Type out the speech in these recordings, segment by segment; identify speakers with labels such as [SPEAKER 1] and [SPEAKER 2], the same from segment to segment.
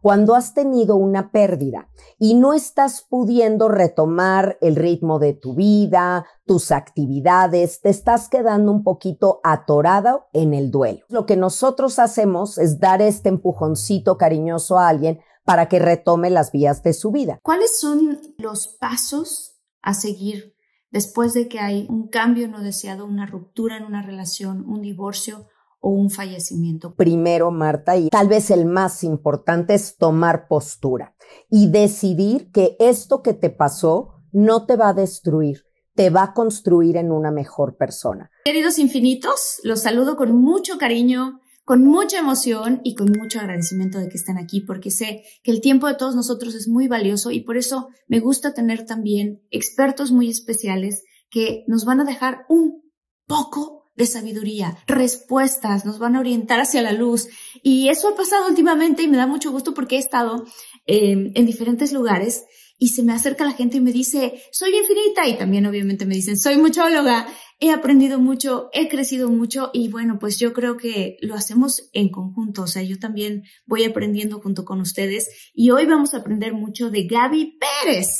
[SPEAKER 1] cuando has tenido una pérdida y no estás pudiendo retomar el ritmo de tu vida, tus actividades, te estás quedando un poquito atorado en el duelo. Lo que nosotros hacemos es dar este empujoncito cariñoso a alguien para que retome las vías de su vida.
[SPEAKER 2] ¿Cuáles son los pasos a seguir después de que hay un cambio no deseado, una ruptura en una relación, un divorcio o un fallecimiento.
[SPEAKER 1] Primero, Marta, y tal vez el más importante es tomar postura y decidir que esto que te pasó no te va a destruir, te va a construir en una mejor persona.
[SPEAKER 2] Queridos infinitos, los saludo con mucho cariño, con mucha emoción y con mucho agradecimiento de que están aquí, porque sé que el tiempo de todos nosotros es muy valioso y por eso me gusta tener también expertos muy especiales que nos van a dejar un poco de sabiduría, respuestas, nos van a orientar hacia la luz. Y eso ha pasado últimamente y me da mucho gusto porque he estado eh, en diferentes lugares y se me acerca la gente y me dice, soy infinita y también obviamente me dicen, soy muchóloga, he aprendido mucho, he crecido mucho y bueno, pues yo creo que lo hacemos en conjunto, o sea, yo también voy aprendiendo junto con ustedes y hoy vamos a aprender mucho de Gaby Pérez.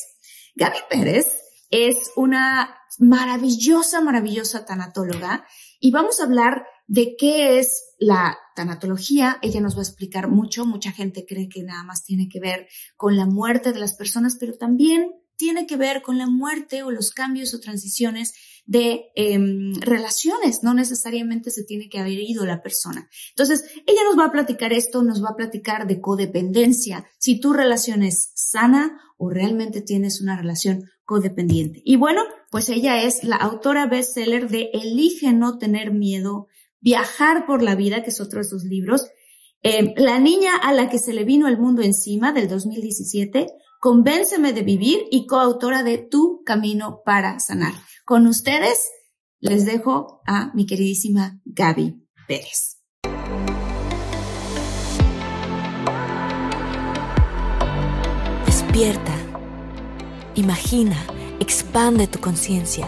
[SPEAKER 2] Gaby Pérez es una maravillosa, maravillosa tanatóloga y vamos a hablar de qué es la tanatología. Ella nos va a explicar mucho. Mucha gente cree que nada más tiene que ver con la muerte de las personas, pero también tiene que ver con la muerte o los cambios o transiciones de em, relaciones, no necesariamente se tiene que haber ido la persona. Entonces, ella nos va a platicar esto, nos va a platicar de codependencia, si tu relación es sana o realmente tienes una relación codependiente. Y bueno, pues ella es la autora bestseller de Elige no tener miedo, Viajar por la vida, que es otro de sus libros, em, La niña a la que se le vino el mundo encima del 2017, Convénceme de vivir y coautora de Tu camino para sanar. Con ustedes les dejo a mi queridísima
[SPEAKER 1] Gaby Pérez. Despierta. Imagina
[SPEAKER 2] Expande tu conciencia.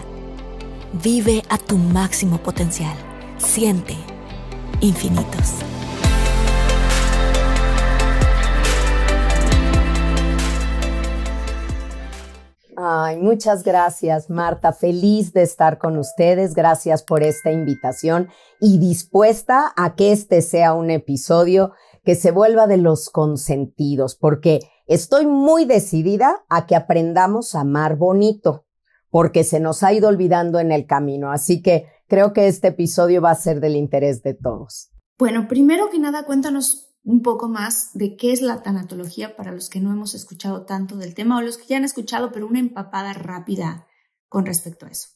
[SPEAKER 2] Vive a tu máximo potencial. Siente
[SPEAKER 1] infinitos. Ay, muchas gracias, Marta. Feliz de estar con ustedes. Gracias por esta invitación y dispuesta a que este sea un episodio que se vuelva de los consentidos, porque Estoy muy decidida a que aprendamos a amar bonito, porque se nos ha ido olvidando en el camino, así que creo que este episodio va a ser del interés de todos.
[SPEAKER 2] Bueno, primero que nada, cuéntanos un poco más de qué es la tanatología para los que no hemos escuchado tanto del tema o los que ya han escuchado, pero una empapada rápida con respecto a eso.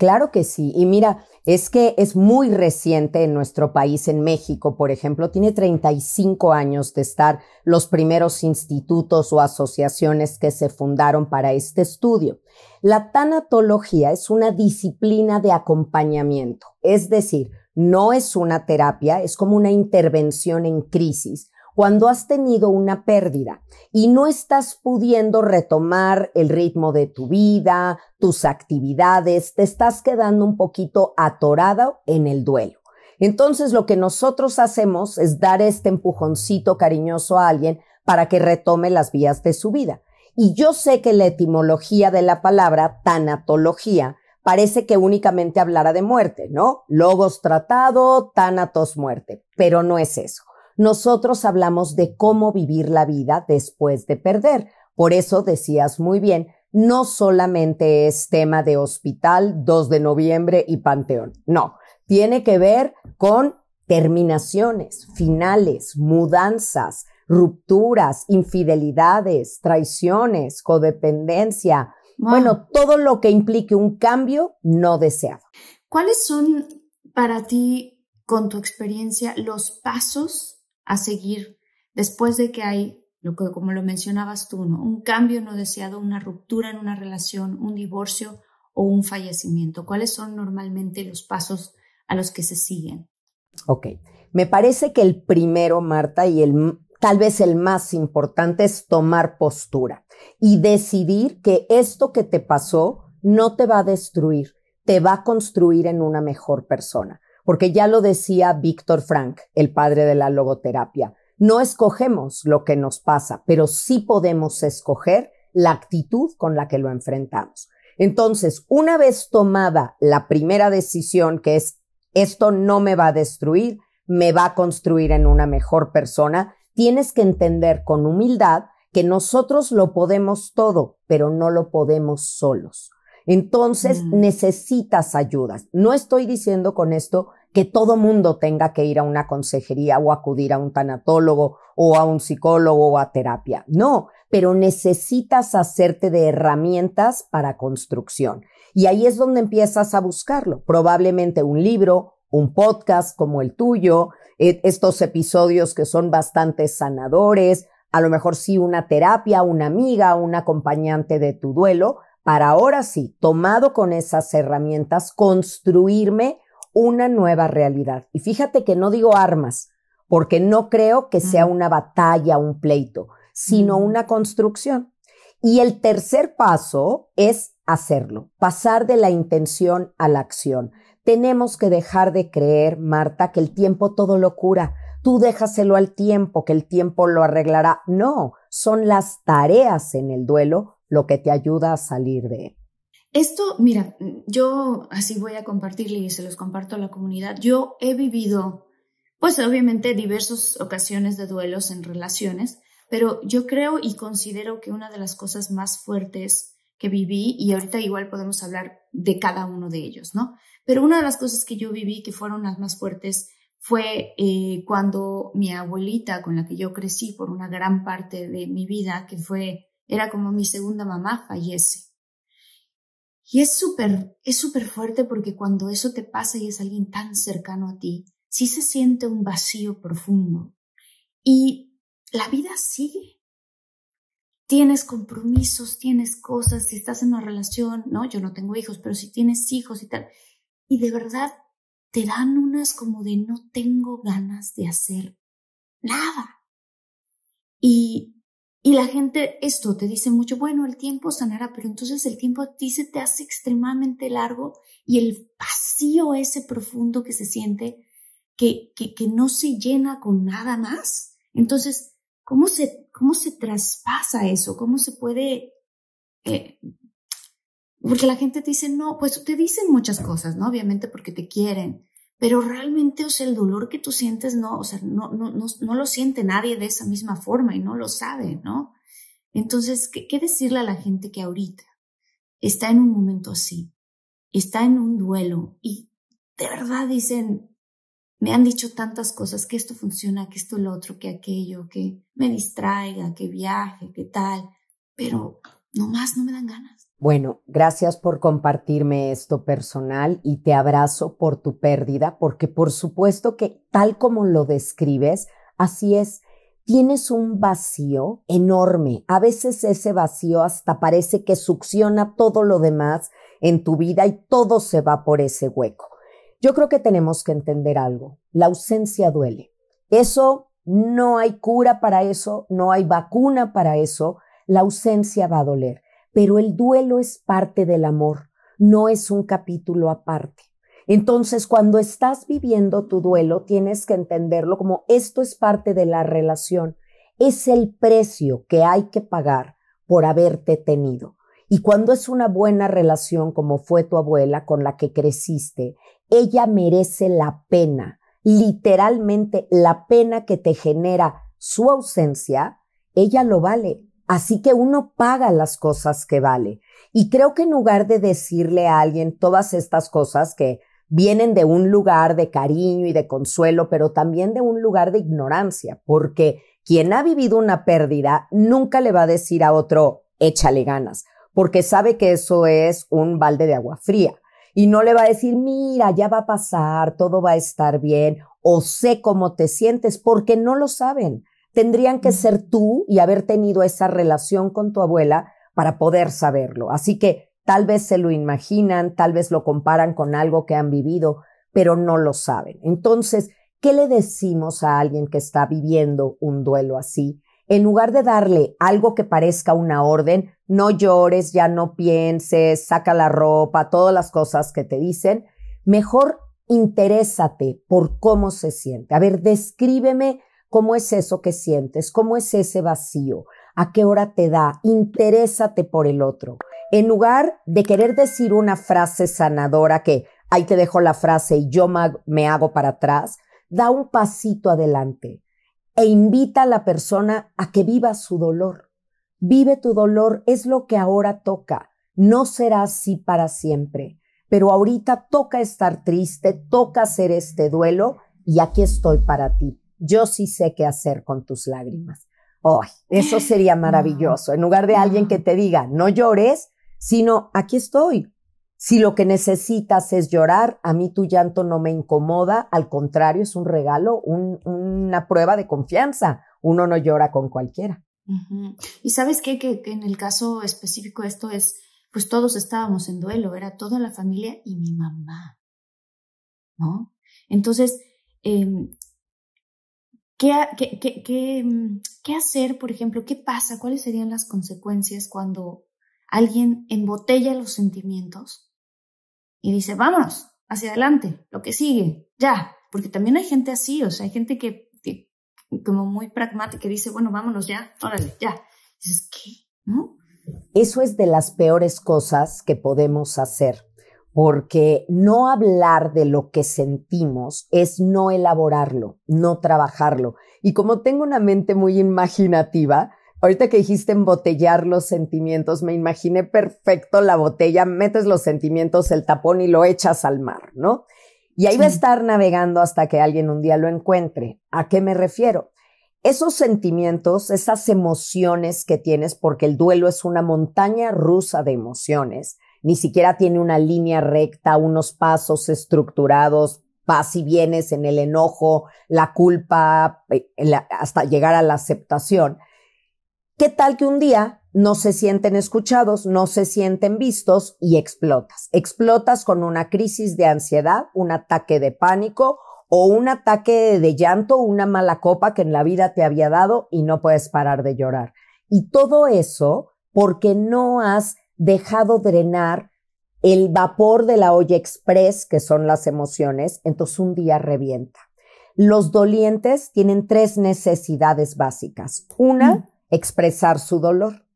[SPEAKER 1] Claro que sí. Y mira, es que es muy reciente en nuestro país, en México, por ejemplo, tiene 35 años de estar los primeros institutos o asociaciones que se fundaron para este estudio. La tanatología es una disciplina de acompañamiento, es decir, no es una terapia, es como una intervención en crisis cuando has tenido una pérdida y no estás pudiendo retomar el ritmo de tu vida, tus actividades, te estás quedando un poquito atorado en el duelo. Entonces lo que nosotros hacemos es dar este empujoncito cariñoso a alguien para que retome las vías de su vida. Y yo sé que la etimología de la palabra tanatología parece que únicamente hablara de muerte, ¿no? Logos tratado, tanatos muerte, pero no es eso nosotros hablamos de cómo vivir la vida después de perder. Por eso decías muy bien, no solamente es tema de hospital, 2 de noviembre y panteón. No, tiene que ver con terminaciones, finales, mudanzas, rupturas, infidelidades, traiciones, codependencia. Bueno, todo lo que implique un cambio no deseado.
[SPEAKER 2] ¿Cuáles son para ti, con tu experiencia, los pasos a seguir después de que hay, lo que, como lo mencionabas tú, un cambio no deseado, una ruptura en una relación, un divorcio o un fallecimiento? ¿Cuáles son normalmente los pasos a los que se siguen?
[SPEAKER 1] Ok, me parece que el primero, Marta, y el tal vez el más importante es tomar postura y decidir que esto que te pasó no te va a destruir, te va a construir en una mejor persona porque ya lo decía Víctor Frank, el padre de la logoterapia, no escogemos lo que nos pasa, pero sí podemos escoger la actitud con la que lo enfrentamos. Entonces, una vez tomada la primera decisión, que es esto no me va a destruir, me va a construir en una mejor persona, tienes que entender con humildad que nosotros lo podemos todo, pero no lo podemos solos. Entonces mm. necesitas ayudas. No estoy diciendo con esto que todo mundo tenga que ir a una consejería o acudir a un tanatólogo o a un psicólogo o a terapia. No, pero necesitas hacerte de herramientas para construcción. Y ahí es donde empiezas a buscarlo. Probablemente un libro, un podcast como el tuyo, e, estos episodios que son bastante sanadores, a lo mejor sí una terapia, una amiga, un acompañante de tu duelo, para ahora sí, tomado con esas herramientas, construirme una nueva realidad. Y fíjate que no digo armas, porque no creo que sea una batalla, un pleito, sino una construcción. Y el tercer paso es hacerlo, pasar de la intención a la acción. Tenemos que dejar de creer, Marta, que el tiempo todo lo cura. Tú déjaselo al tiempo, que el tiempo lo arreglará. No, son las tareas en el duelo lo que te ayuda a salir de.
[SPEAKER 2] Esto, mira, yo así voy a compartirle y se los comparto a la comunidad. Yo he vivido, pues obviamente, diversas ocasiones de duelos en relaciones, pero yo creo y considero que una de las cosas más fuertes que viví, y ahorita igual podemos hablar de cada uno de ellos, ¿no? Pero una de las cosas que yo viví que fueron las más fuertes fue eh, cuando mi abuelita, con la que yo crecí por una gran parte de mi vida, que fue era como mi segunda mamá fallece. Y es súper, es súper fuerte porque cuando eso te pasa y es alguien tan cercano a ti, sí se siente un vacío profundo. Y la vida sigue. Tienes compromisos, tienes cosas, si estás en una relación, no, yo no tengo hijos, pero si tienes hijos y tal. Y de verdad te dan unas como de no tengo ganas de hacer nada. Y y la gente esto te dice mucho, bueno, el tiempo sanará, pero entonces el tiempo a ti se te hace extremadamente largo y el vacío ese profundo que se siente, que, que, que no se llena con nada más. Entonces, ¿cómo se, cómo se traspasa eso? ¿Cómo se puede... Eh, porque la gente te dice, no, pues te dicen muchas cosas, ¿no? Obviamente porque te quieren, pero realmente, o sea, el dolor que tú sientes no, o sea, no, no, no, lo siente nadie de esa misma forma y no lo sabe, ¿no? Entonces, ¿qué, decirle a la gente que ahorita está en un momento así, está en un duelo y de verdad dicen, me han dicho tantas cosas, que esto funciona, que esto lo otro, que aquello, que me distraiga, que viaje, que tal, pero nomás no me dan ganas.
[SPEAKER 1] Bueno, gracias por compartirme esto personal y te abrazo por tu pérdida, porque por supuesto que tal como lo describes, así es, tienes un vacío enorme. A veces ese vacío hasta parece que succiona todo lo demás en tu vida y todo se va por ese hueco. Yo creo que tenemos que entender algo, la ausencia duele. Eso no hay cura para eso, no hay vacuna para eso, la ausencia va a doler pero el duelo es parte del amor, no es un capítulo aparte. Entonces, cuando estás viviendo tu duelo, tienes que entenderlo como esto es parte de la relación, es el precio que hay que pagar por haberte tenido. Y cuando es una buena relación como fue tu abuela con la que creciste, ella merece la pena, literalmente la pena que te genera su ausencia, ella lo vale Así que uno paga las cosas que vale. Y creo que en lugar de decirle a alguien todas estas cosas que vienen de un lugar de cariño y de consuelo, pero también de un lugar de ignorancia, porque quien ha vivido una pérdida nunca le va a decir a otro, échale ganas, porque sabe que eso es un balde de agua fría. Y no le va a decir, mira, ya va a pasar, todo va a estar bien, o sé cómo te sientes, porque no lo saben tendrían que ser tú y haber tenido esa relación con tu abuela para poder saberlo. Así que tal vez se lo imaginan, tal vez lo comparan con algo que han vivido, pero no lo saben. Entonces, ¿qué le decimos a alguien que está viviendo un duelo así? En lugar de darle algo que parezca una orden, no llores, ya no pienses, saca la ropa, todas las cosas que te dicen, mejor interésate por cómo se siente. A ver, descríbeme ¿Cómo es eso que sientes? ¿Cómo es ese vacío? ¿A qué hora te da? Interésate por el otro. En lugar de querer decir una frase sanadora que ahí te dejo la frase y yo me hago para atrás, da un pasito adelante e invita a la persona a que viva su dolor. Vive tu dolor, es lo que ahora toca. No será así para siempre, pero ahorita toca estar triste, toca hacer este duelo y aquí estoy para ti yo sí sé qué hacer con tus lágrimas. ¡Ay! eso sería maravilloso. En lugar de alguien que te diga, no llores, sino, aquí estoy. Si lo que necesitas es llorar, a mí tu llanto no me incomoda, al contrario, es un regalo, una prueba de confianza. Uno no llora con cualquiera.
[SPEAKER 2] Y sabes qué, que, en el caso específico esto es, pues todos estábamos en duelo, era toda la familia y mi mamá, ¿no? Entonces, em, ¿Qué, mm, qué, hacer, por ejemplo? ¿Qué pasa? ¿Cuáles serían las consecuencias cuando alguien embotella los sentimientos y dice, vamos hacia adelante, lo que sigue, ya? Porque también hay gente así, o sea, hay gente que, como muy pragmática, que dice, bueno, vámonos ya, órale,
[SPEAKER 1] ya. ¿qué? ¿No? Eso es de las peores cosas que podemos hacer porque no hablar de lo que sentimos es no elaborarlo, no trabajarlo. Y como tengo una mente muy imaginativa, ahorita que dijiste embotellar los sentimientos, me imaginé perfecto la botella, metes los sentimientos, el tapón y lo echas al mar, ¿no? Y ahí va a estar navegando hasta que alguien un día lo encuentre. ¿A qué me refiero? Esos sentimientos, esas emociones que tienes, porque el duelo es una montaña rusa de emociones, ni siquiera tiene una línea recta, unos pasos estructurados, paz y vienes en el enojo, la culpa, eh, hasta llegar a la aceptación. ¿Qué tal que un día no se sienten escuchados, no se sienten vistos y explotas? Explotas con una crisis de ansiedad, un ataque de pánico o un ataque de llanto, una mala copa que en la vida te había dado y no puedes parar de llorar. Y todo eso porque no has dejado drenar el vapor de la olla express, que son las emociones, entonces un día revienta. Los dolientes tienen tres necesidades básicas. Una, mm. expresar su dolor.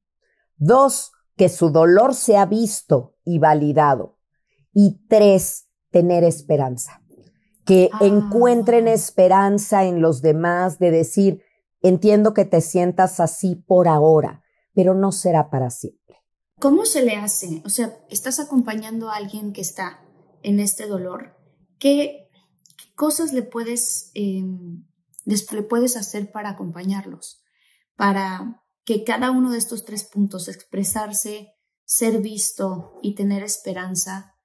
[SPEAKER 1] Dos, que su dolor sea visto y validado. Y tres, tener esperanza. Que ah. encuentren esperanza en los demás de decir, entiendo que te sientas así por ahora, pero no será para siempre.
[SPEAKER 2] ¿Cómo se le hace? O sea, estás acompañando a alguien que está en este dolor. ¿Qué, cosas le puedes, em, le puedes hacer para acompañarlos? Para que cada uno de estos tres puntos, expresarse, ser visto y tener esperanza,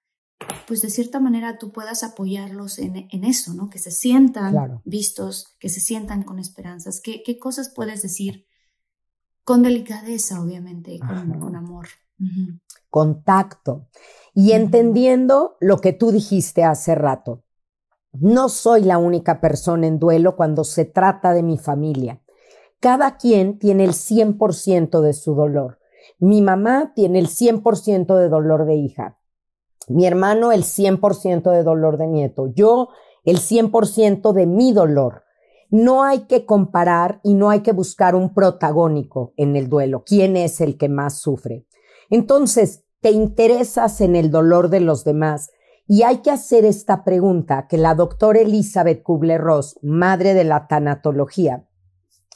[SPEAKER 2] pues de cierta manera tú puedas apoyarlos en, eso, ¿no? Que se
[SPEAKER 1] sientan
[SPEAKER 2] vistos, que se sientan con esperanzas. ¿Qué, ¿Qué, cosas puedes decir con delicadeza, obviamente, y con, amor.
[SPEAKER 1] Contacto. Y entendiendo lo que tú dijiste hace rato. No soy la única persona en duelo cuando se trata de mi familia. Cada quien tiene el 100% de su dolor. Mi mamá tiene el 100% de dolor de hija. Mi hermano el 100% de dolor de nieto. Yo el 100% de mi dolor. No hay que comparar y no hay que buscar un protagónico en el duelo. ¿Quién es el que más sufre? Entonces, te interesas en el dolor de los demás y hay que hacer esta pregunta que la doctora Elizabeth Kubler-Ross, madre de la tanatología,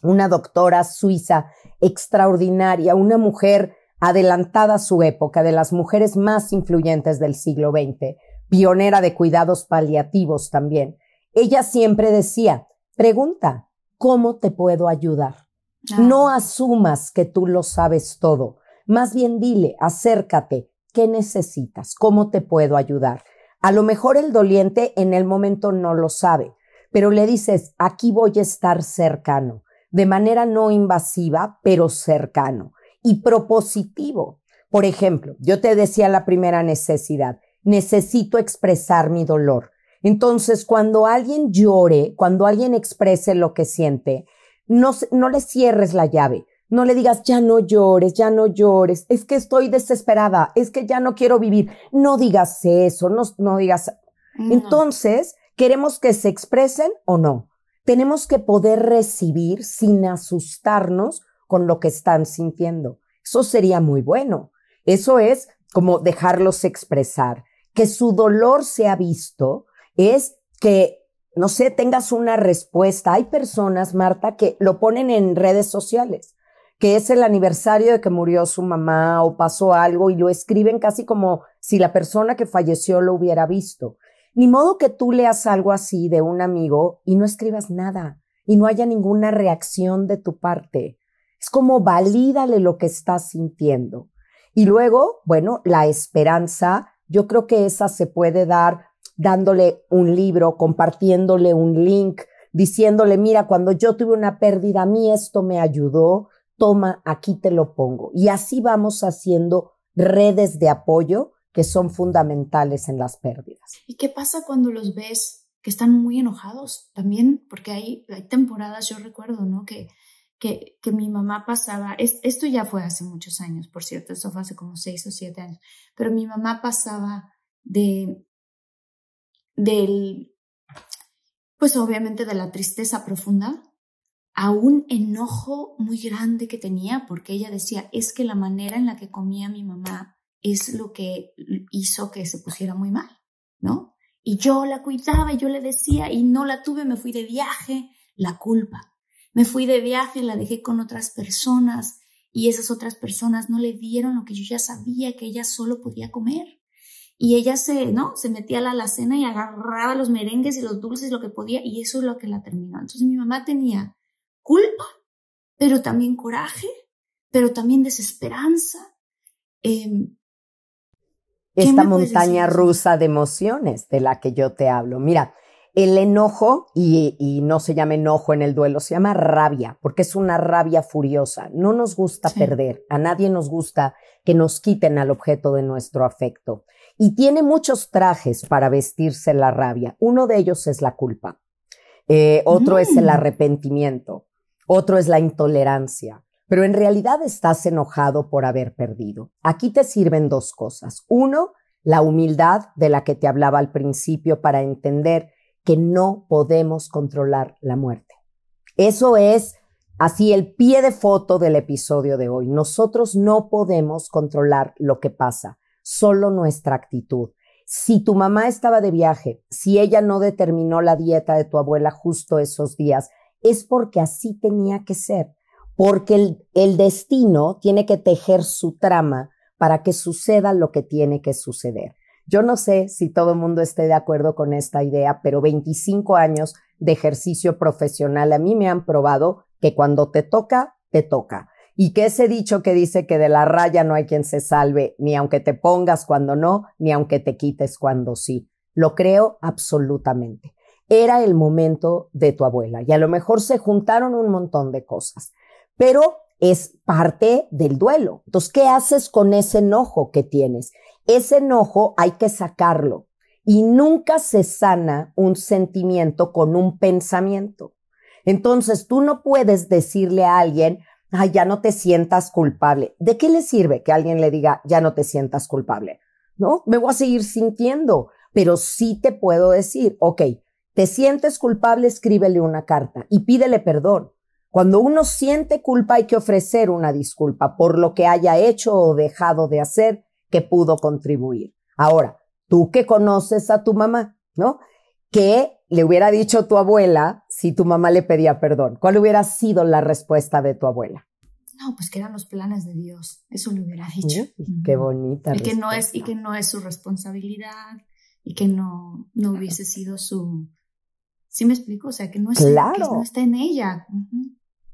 [SPEAKER 1] una doctora suiza extraordinaria, una mujer adelantada a su época, de las mujeres más influyentes del siglo XX, pionera de cuidados paliativos también. Ella siempre decía, Pregunta, ¿cómo te puedo ayudar? No asumas que tú lo sabes todo. Más bien dile, acércate, ¿qué necesitas? ¿Cómo te puedo ayudar? A lo mejor el doliente en el momento no lo sabe, pero le dices, aquí voy a estar cercano, de manera no invasiva, pero cercano y propositivo. Por ejemplo, yo te decía la primera necesidad, necesito expresar mi dolor. Entonces, cuando alguien llore, cuando alguien exprese lo que siente, no, no le cierres la llave. No le digas, ya no llores, ya no llores, es que estoy desesperada, es que ya no quiero vivir. No digas eso, no, digas. Entonces, queremos que se expresen o no. Tenemos que poder recibir sin asustarnos con lo que están sintiendo. Eso sería muy bueno. Eso es como dejarlos expresar, que su dolor se ha visto, es que, no sé, tengas una respuesta. Hay personas, Marta, que lo ponen en redes sociales, que es el aniversario de que murió su mamá o pasó algo y lo escriben casi como si la persona que falleció lo hubiera visto. Ni modo que tú leas algo así de un amigo y no escribas nada y no haya ninguna reacción de tu parte. Es como valídale lo que estás sintiendo. Y luego, bueno, la esperanza, yo creo que esa se puede dar dándole un libro, compartiéndole un link, diciéndole, mira, cuando yo tuve una pérdida, a mí esto me ayudó, toma, aquí te lo pongo. Y así vamos haciendo redes de apoyo que son fundamentales en las pérdidas.
[SPEAKER 2] ¿Y qué pasa cuando los ves que están muy enojados también? Porque hay, hay temporadas, yo recuerdo, ¿no? Que, que, mi mamá pasaba, esto ya fue hace muchos años, por cierto, esto fue hace como seis o siete años, pero mi mamá pasaba de del, pues obviamente de la tristeza profunda, a un enojo muy grande que tenía, porque ella decía, es que la manera en la que comía mi mamá es lo que hizo que se pusiera muy mal, ¿no? Y yo la cuidaba, y yo le decía, y no la tuve, me fui de viaje, la culpa. Me fui de viaje, la dejé con otras personas, y esas otras personas no le dieron lo que yo ya sabía que ella solo podía comer. Y ella se, ¿no? Se metía a la alacena y agarraba los merengues y los dulces, lo que podía, y eso es lo que la terminó. Entonces mi mamá tenía culpa, pero también coraje, pero también desesperanza. Em, Esta montaña rusa
[SPEAKER 1] de emociones de la que yo te hablo. Mira, el enojo, y, y, no se llama enojo en el duelo, se llama rabia, porque es una rabia furiosa. No nos gusta perder, a nadie nos gusta que nos quiten al objeto de nuestro afecto. Y tiene muchos trajes para vestirse la rabia. Uno de ellos es la culpa. Eh, otro es el mm. arrepentimiento. Otro es la intolerancia. Pero en realidad estás enojado por haber perdido. Aquí te sirven dos cosas. Uno, la humildad de la que te hablaba al principio para entender que no podemos controlar la muerte. Eso es así el pie de foto del episodio de hoy. Nosotros no podemos controlar lo que pasa solo nuestra actitud. Si tu mamá estaba de viaje, si ella no determinó la dieta de tu abuela justo esos días, es porque así tenía que ser, porque el, destino tiene que tejer su trama para que suceda lo que tiene que suceder. Yo no sé si todo el mundo esté de acuerdo con esta idea, pero 25 años de ejercicio profesional a mí me han probado que cuando te toca, te toca y que ese dicho que dice que de la raya no hay quien se salve, ni aunque te pongas cuando no, ni aunque te quites cuando sí. Lo creo absolutamente. Era el momento de tu abuela y a lo mejor se juntaron un montón de cosas, pero es parte del duelo. Entonces, ¿qué haces con ese enojo que tienes? Ese enojo hay que sacarlo y nunca se sana un sentimiento con un pensamiento. Entonces, tú no puedes decirle a alguien, ay, ya no te sientas culpable. ¿De qué le sirve que alguien le diga, ya no te sientas culpable? ¿No? Me voy a seguir sintiendo, pero sí te puedo decir, ok, te sientes culpable, escríbele una carta y pídele perdón. Cuando uno siente culpa hay que ofrecer una disculpa por lo que haya hecho o dejado de hacer que pudo contribuir. Ahora, tú que conoces a tu mamá, ¿no? ¿Qué le hubiera dicho tu abuela si tu mamá le pedía perdón? ¿Cuál hubiera sido la respuesta de tu abuela?
[SPEAKER 2] No, pues que eran los planes de Dios, eso le hubiera dicho.
[SPEAKER 1] Qué bonita. Y que, no
[SPEAKER 2] es, y que no es su responsabilidad
[SPEAKER 1] y que no,
[SPEAKER 2] no hubiese sido su... ¿Sí me explico? O sea, que no, es, claro. que no está en ella.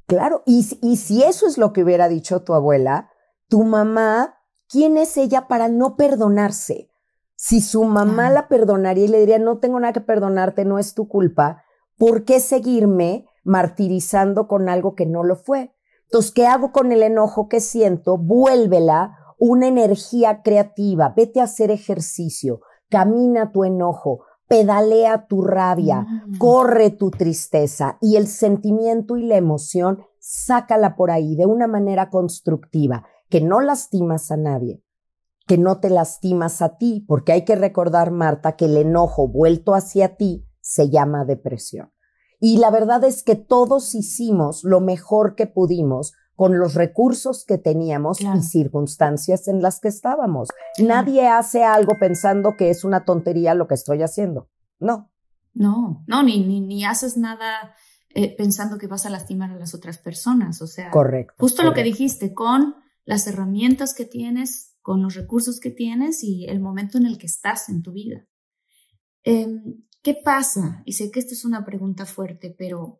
[SPEAKER 1] Claro, y, y si eso es lo que hubiera dicho tu abuela, tu mamá, ¿quién es ella para no perdonarse? Si su mamá la perdonaría y le diría, no tengo nada que perdonarte, no es tu culpa, ¿por qué seguirme martirizando con algo que no lo fue? Entonces, ¿qué hago con el enojo que siento? Vuélvela una energía creativa, vete a hacer ejercicio, camina tu enojo, pedalea tu rabia, mm. corre tu tristeza y el sentimiento y la emoción, sácala por ahí de una manera constructiva, que no lastimas a nadie, que no te lastimas a ti, porque hay que recordar, Marta, que el enojo vuelto hacia ti se llama depresión. Y la verdad es que todos hicimos lo mejor que pudimos con los recursos que teníamos y circunstancias en las que estábamos. Nadie hace algo pensando que es una tontería lo que estoy haciendo. No.
[SPEAKER 2] No, no, ni, ni, haces nada eh, pensando que vas a lastimar a las otras personas. O sea, correcto, justo lo que dijiste, con las herramientas que tienes, con los recursos que tienes y el momento en el que estás en tu vida. Em, ¿Qué pasa? Y sé que esta es una pregunta fuerte, pero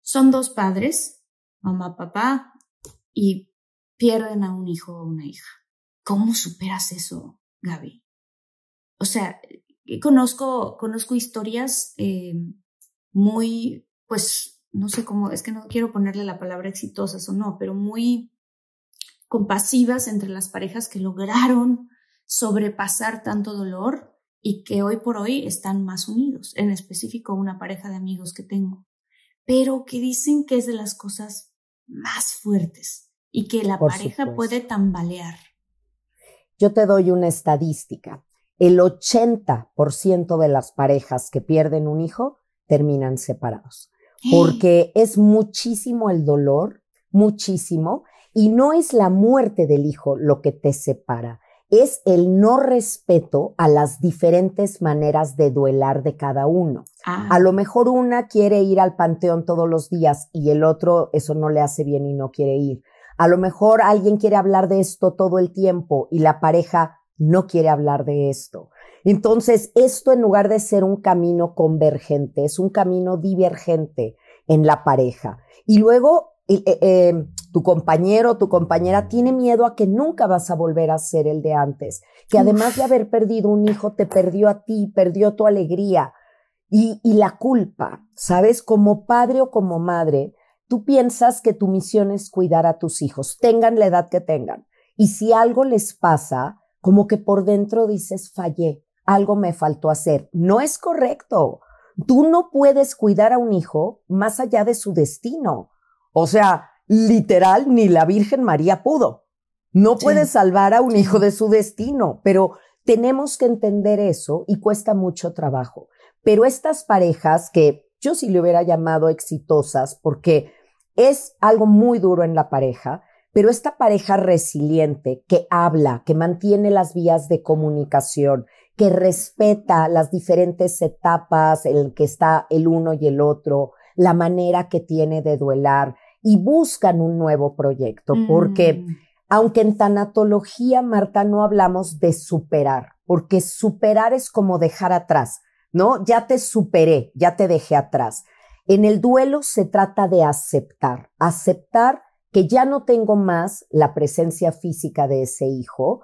[SPEAKER 2] son dos padres, mamá, papá, y pierden a un hijo o una hija. ¿Cómo superas eso, Gaby? O sea, eh, conozco, conozco historias em, muy, pues, no sé cómo, es que no quiero ponerle la palabra exitosas o no, pero muy compasivas entre las parejas que lograron sobrepasar tanto dolor y que hoy por hoy están más unidos, en específico una pareja de amigos que tengo, pero que dicen que es de las cosas más
[SPEAKER 1] fuertes
[SPEAKER 2] y que la pareja puede tambalear.
[SPEAKER 1] Yo te doy una estadística. El 80% de las parejas que pierden un hijo terminan separados, porque es muchísimo el dolor, muchísimo, y no es la muerte del hijo lo que te separa, es el no respeto a las diferentes maneras de duelar de cada uno. Ah. A lo mejor una quiere ir al panteón todos los días y el otro eso no le hace bien y no quiere ir. A lo mejor alguien quiere hablar de esto todo el tiempo y la pareja no quiere hablar de esto. Entonces, esto en lugar de ser un camino convergente, es un camino divergente en la pareja. Y luego eh, eh, tu compañero tu compañera tiene miedo a que nunca vas a volver a ser el de antes, que además de haber perdido un hijo, te perdió a ti, perdió tu alegría y, y la culpa, ¿sabes? Como padre o como madre, tú piensas que tu misión es cuidar a tus hijos, tengan la edad que tengan. Y si algo les pasa, como que por dentro dices, fallé, algo me faltó hacer. No es correcto. Tú no puedes cuidar a un hijo más allá de su destino. O sea, literal, ni la Virgen María pudo. No puede salvar a un hijo de su destino, pero tenemos que entender eso y cuesta mucho trabajo. Pero estas parejas que yo sí le hubiera llamado exitosas porque es algo muy duro en la pareja, pero esta pareja resiliente que habla, que mantiene las vías de comunicación, que respeta las diferentes etapas en que está el uno y el otro, la manera que tiene de duelar, y buscan un nuevo proyecto, porque mm. aunque en tanatología, Marta, no hablamos de superar, porque superar es como dejar atrás, ¿no? Ya te superé, ya te dejé atrás. En el duelo se trata de aceptar, aceptar que ya no tengo más la presencia física de ese hijo,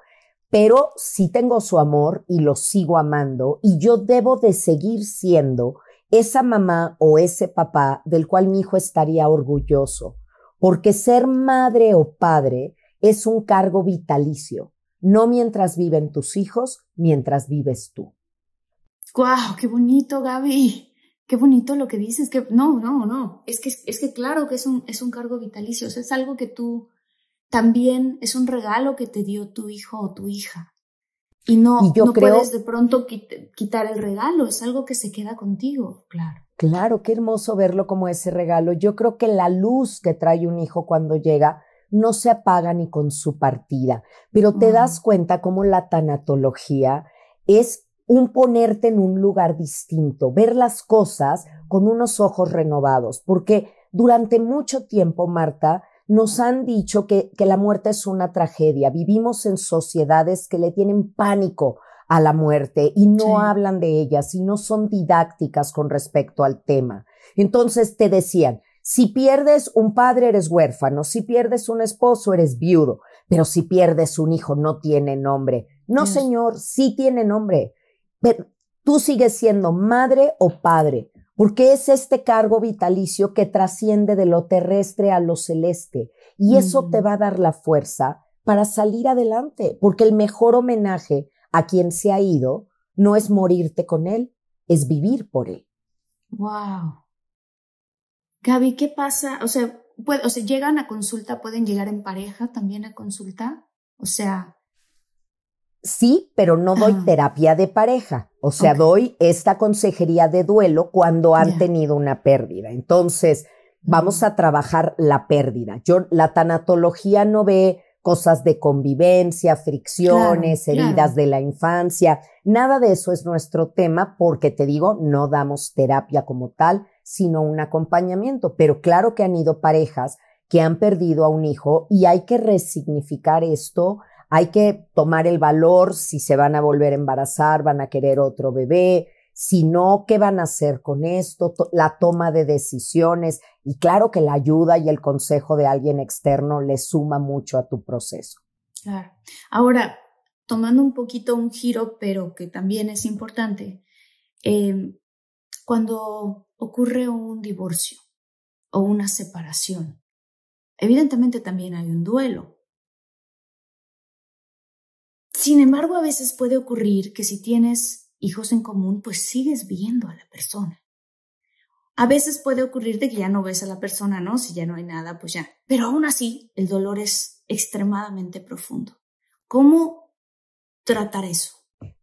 [SPEAKER 1] pero sí tengo su amor y lo sigo amando y yo debo de seguir siendo esa mamá o ese papá del cual mi hijo estaría orgulloso, porque ser madre o padre es un cargo vitalicio, no mientras viven tus hijos, mientras vives tú.
[SPEAKER 2] ¡Guau! ¡Qué bonito, Gaby! ¡Qué bonito lo que dices! Que... No, no, no. Es que, es que claro que es un, es un cargo vitalicio. es algo que tú también es un regalo que te dio tu hijo o tu hija. Y no,
[SPEAKER 1] yo no puedes de
[SPEAKER 2] pronto quitar el regalo, es algo que se queda contigo,
[SPEAKER 1] claro. Claro, qué hermoso verlo como ese regalo. Yo creo que la luz que trae un hijo cuando llega no se apaga ni con su partida, pero te das cuenta cómo la tanatología es un ponerte en un lugar distinto, ver las cosas con unos ojos renovados, porque durante mucho tiempo, Marta, nos han dicho que, la muerte es una tragedia. Vivimos en sociedades que le tienen pánico a la muerte y no hablan de ellas y no son didácticas con respecto al tema. Entonces te decían, si pierdes un padre eres huérfano, si pierdes un esposo eres viudo, pero si pierdes un hijo no tiene nombre. No, señor, sí tiene nombre. Pero tú sigues siendo madre o padre porque es este cargo vitalicio que trasciende de lo terrestre a lo celeste y eso te va a dar la fuerza para salir adelante, porque el mejor homenaje a quien se ha ido no es morirte con él, es vivir por él.
[SPEAKER 2] Wow. Gaby, ¿qué pasa? O sea, llegan a consulta, pueden llegar en pareja también a consulta,
[SPEAKER 1] o sea, Sí, pero no doy terapia de pareja. O sea, doy esta consejería de duelo cuando han tenido una pérdida. Entonces, vamos a trabajar la pérdida. Yo, la tanatología no ve cosas de convivencia, fricciones, heridas de la infancia. Nada de eso es nuestro tema porque te digo, no damos terapia como tal, sino un acompañamiento. Pero claro que han ido parejas que han perdido a un hijo y hay que resignificar esto hay que tomar el valor si se van a volver a embarazar, van a querer otro bebé, si no, ¿qué van a hacer con esto? La toma de decisiones y claro que la ayuda y el consejo de alguien externo le suma mucho a tu proceso.
[SPEAKER 2] Claro. Ahora, tomando un poquito un giro, pero que también es importante, em, cuando ocurre un divorcio o una separación, evidentemente también hay un duelo, sin embargo, a veces puede ocurrir que si tienes hijos en común, pues sigues viendo a la persona. A veces puede ocurrir de que ya no ves a la persona, ¿no? Si ya no hay nada, pues ya. Pero aún así, el dolor es extremadamente profundo. ¿Cómo tratar eso?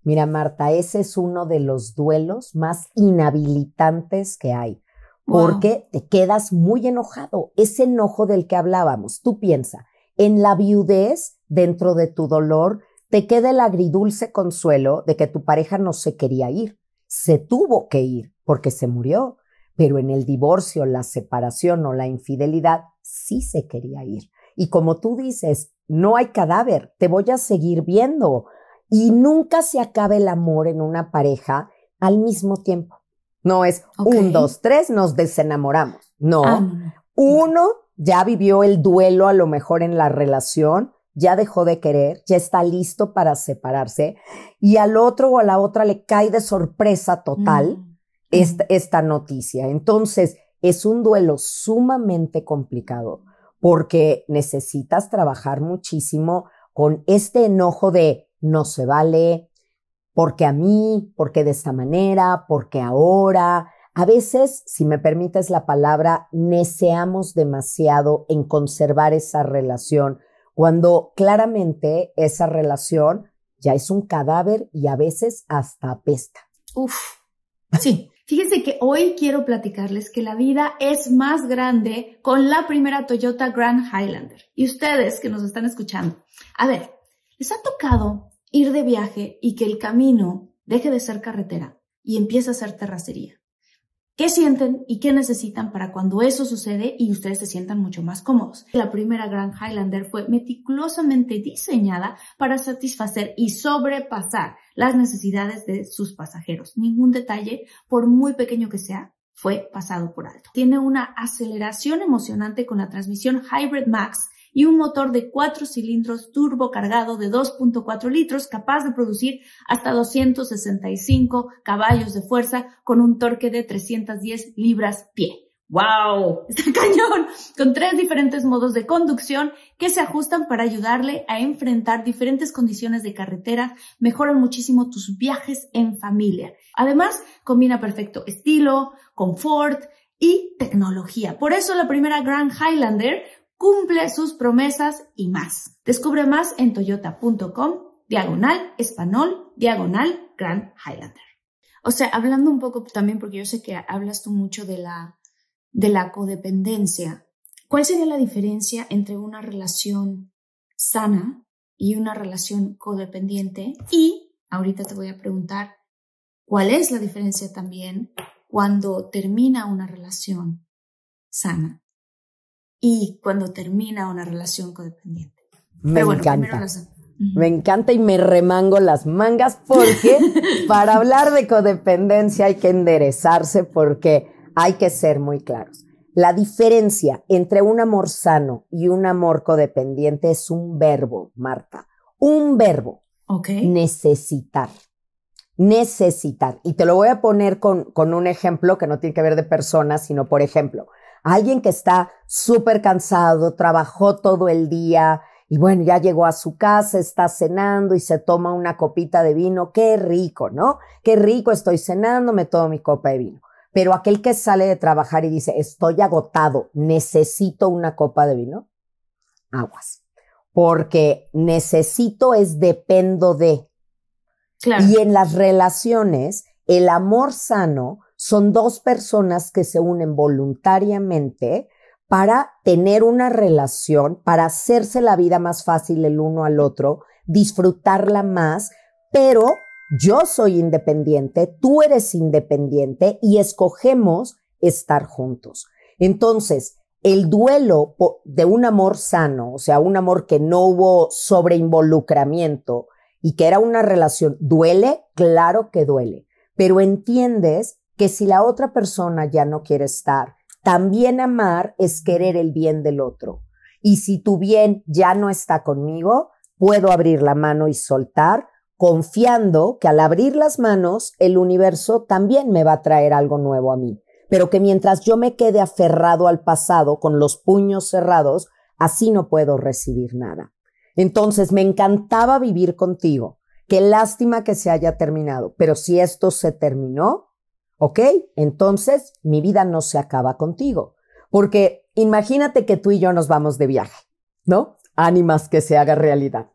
[SPEAKER 1] Mira, Marta, ese es uno de los duelos más inhabilitantes que hay, porque te quedas muy enojado, ese enojo del que hablábamos. Tú piensa, en la viudez, dentro de tu dolor, te queda el agridulce consuelo de que tu pareja no se quería ir, se tuvo que ir porque se murió, pero en el divorcio, la separación o la infidelidad sí se quería ir. Y como tú dices, no hay cadáver, te voy a seguir viendo. Y nunca se acaba el amor en una pareja al mismo tiempo. No es un, dos, tres, nos desenamoramos. Ah, no. Uno ya vivió el duelo a lo mejor en la relación, ya dejó de querer, ya está listo para separarse, y al otro o a la otra le cae de sorpresa total mm. Este, mm. esta, noticia. Entonces, es un duelo sumamente complicado porque necesitas trabajar muchísimo con este enojo de no se vale, porque a mí, porque de esta manera, porque ahora. A veces, si me permites la palabra, neceamos demasiado en conservar esa relación cuando claramente esa relación ya es un cadáver y a veces hasta apesta.
[SPEAKER 2] Uf, sí. Fíjense que hoy quiero platicarles que la vida es más grande con la primera Toyota Grand Highlander. Y ustedes que nos están escuchando, a ver, ¿les ha tocado ir de viaje y que el camino deje de ser carretera y empiece a ser terracería? qué sienten y qué necesitan para cuando eso sucede y ustedes se sientan mucho más cómodos. La primera Grand Highlander fue meticulosamente diseñada para satisfacer y sobrepasar las necesidades de sus pasajeros. Ningún detalle, por muy pequeño que sea, fue pasado por alto. Tiene una aceleración emocionante con la transmisión Hybrid Max y un motor de cuatro cilindros turbo cargado de 2.4 litros capaz de producir hasta 265 caballos de fuerza con un torque de 310 libras-pie. ¡Wow! Está cañón, con tres diferentes modos de conducción que se ajustan para ayudarle a enfrentar diferentes condiciones de carretera, mejoran muchísimo tus viajes en familia. Además, combina perfecto estilo, confort y tecnología. Por eso la primera Grand Highlander cumple sus promesas y más. Descubre más en toyota.com, diagonal, español, diagonal, Grand Highlander. O sea, hablando un poco también, porque yo sé que hablas tú mucho de la, de la codependencia, ¿cuál sería la diferencia entre una relación sana y una relación codependiente? Y ahorita te voy a preguntar, ¿cuál es la diferencia también cuando termina una relación sana? y cuando termina una relación
[SPEAKER 1] codependiente. Me encanta. Me encanta y me remango las mangas porque para hablar de codependencia hay que enderezarse porque hay que ser muy claros. La diferencia entre un amor sano y un amor codependiente es un verbo, Marta. Un verbo. Ok. Necesitar. Necesitar. Y te lo voy a poner con, con un ejemplo que no tiene que ver de personas, sino por ejemplo, alguien que está súper cansado, trabajó todo el día y bueno, ya llegó a su casa, está cenando y se toma una copita de vino, qué rico, ¿no? Qué rico estoy cenando, me tomo mi copa de vino. Pero aquel que sale de trabajar y dice, estoy agotado, necesito una copa de vino, aguas. Porque necesito es dependo de. Claro. Y en las relaciones, el amor sano son dos personas que se unen voluntariamente para tener una relación, para hacerse la vida más fácil el uno al otro, disfrutarla más, pero yo soy independiente, tú eres independiente y escogemos estar juntos. Entonces, el duelo de un amor sano, o sea, un amor que no hubo sobreinvolucramiento y que era una relación, duele, claro que duele, pero entiendes que si la otra persona ya no quiere estar, también amar es querer el bien del otro. Y si tu bien ya no está conmigo, puedo abrir la mano y soltar, confiando que al abrir las manos, el universo también me va a traer algo nuevo a mí. Pero que mientras yo me quede aferrado al pasado con los puños cerrados, así no puedo recibir nada. Entonces, me encantaba vivir contigo. Qué lástima que se haya terminado, pero si esto se terminó, ¿Ok? Entonces mi vida no se acaba contigo. Porque imagínate que tú y yo nos vamos de viaje, ¿no? Ánimas que se haga realidad.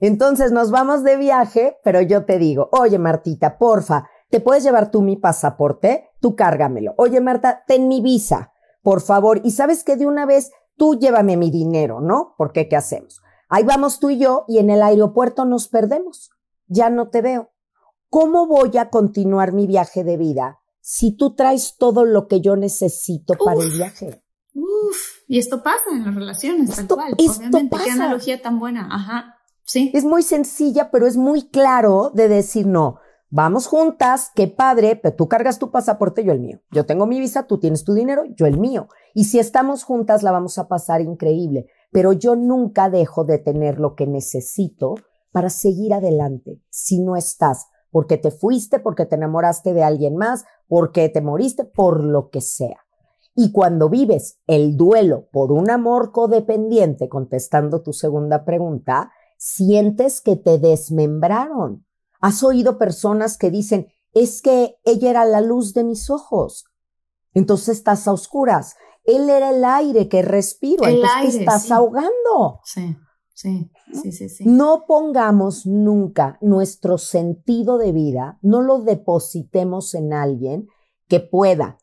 [SPEAKER 1] Entonces nos vamos de viaje, pero yo te digo, oye Martita, porfa, ¿te puedes llevar tú mi pasaporte? Tú cárgamelo. Oye Marta, ten mi visa, por favor. Y sabes que de una vez tú llévame mi dinero, ¿no? Porque ¿qué hacemos? Ahí vamos tú y yo y en el aeropuerto nos perdemos. Ya no te veo. ¿Cómo voy a continuar mi viaje de vida si tú traes todo lo que yo necesito para el viaje.
[SPEAKER 2] Uf, y esto pasa en las relaciones, esto, Obviamente, pasa. qué analogía tan buena. Ajá.
[SPEAKER 1] Sí. Es muy sencilla, pero es muy claro de decir no. Vamos juntas, qué padre, pero tú cargas tu pasaporte, yo el mío. Yo tengo mi visa, tú tienes tu dinero, yo el mío. Y si estamos juntas, la vamos a pasar increíble. Pero yo nunca dejo de tener lo que necesito para seguir adelante si no estás, porque te fuiste, porque te enamoraste de alguien más, porque te moriste, por lo que sea. Y cuando vives el duelo por un amor codependiente, contestando tu segunda pregunta, sientes que te desmembraron. Has oído personas que dicen, es que ella era la luz de mis ojos. Entonces estás a oscuras. Él era el aire que respiro. El aire, estás ahogando. Sí. Sí,
[SPEAKER 2] sí, sí, No
[SPEAKER 1] pongamos nunca nuestro sentido de vida, no lo depositemos en alguien que pueda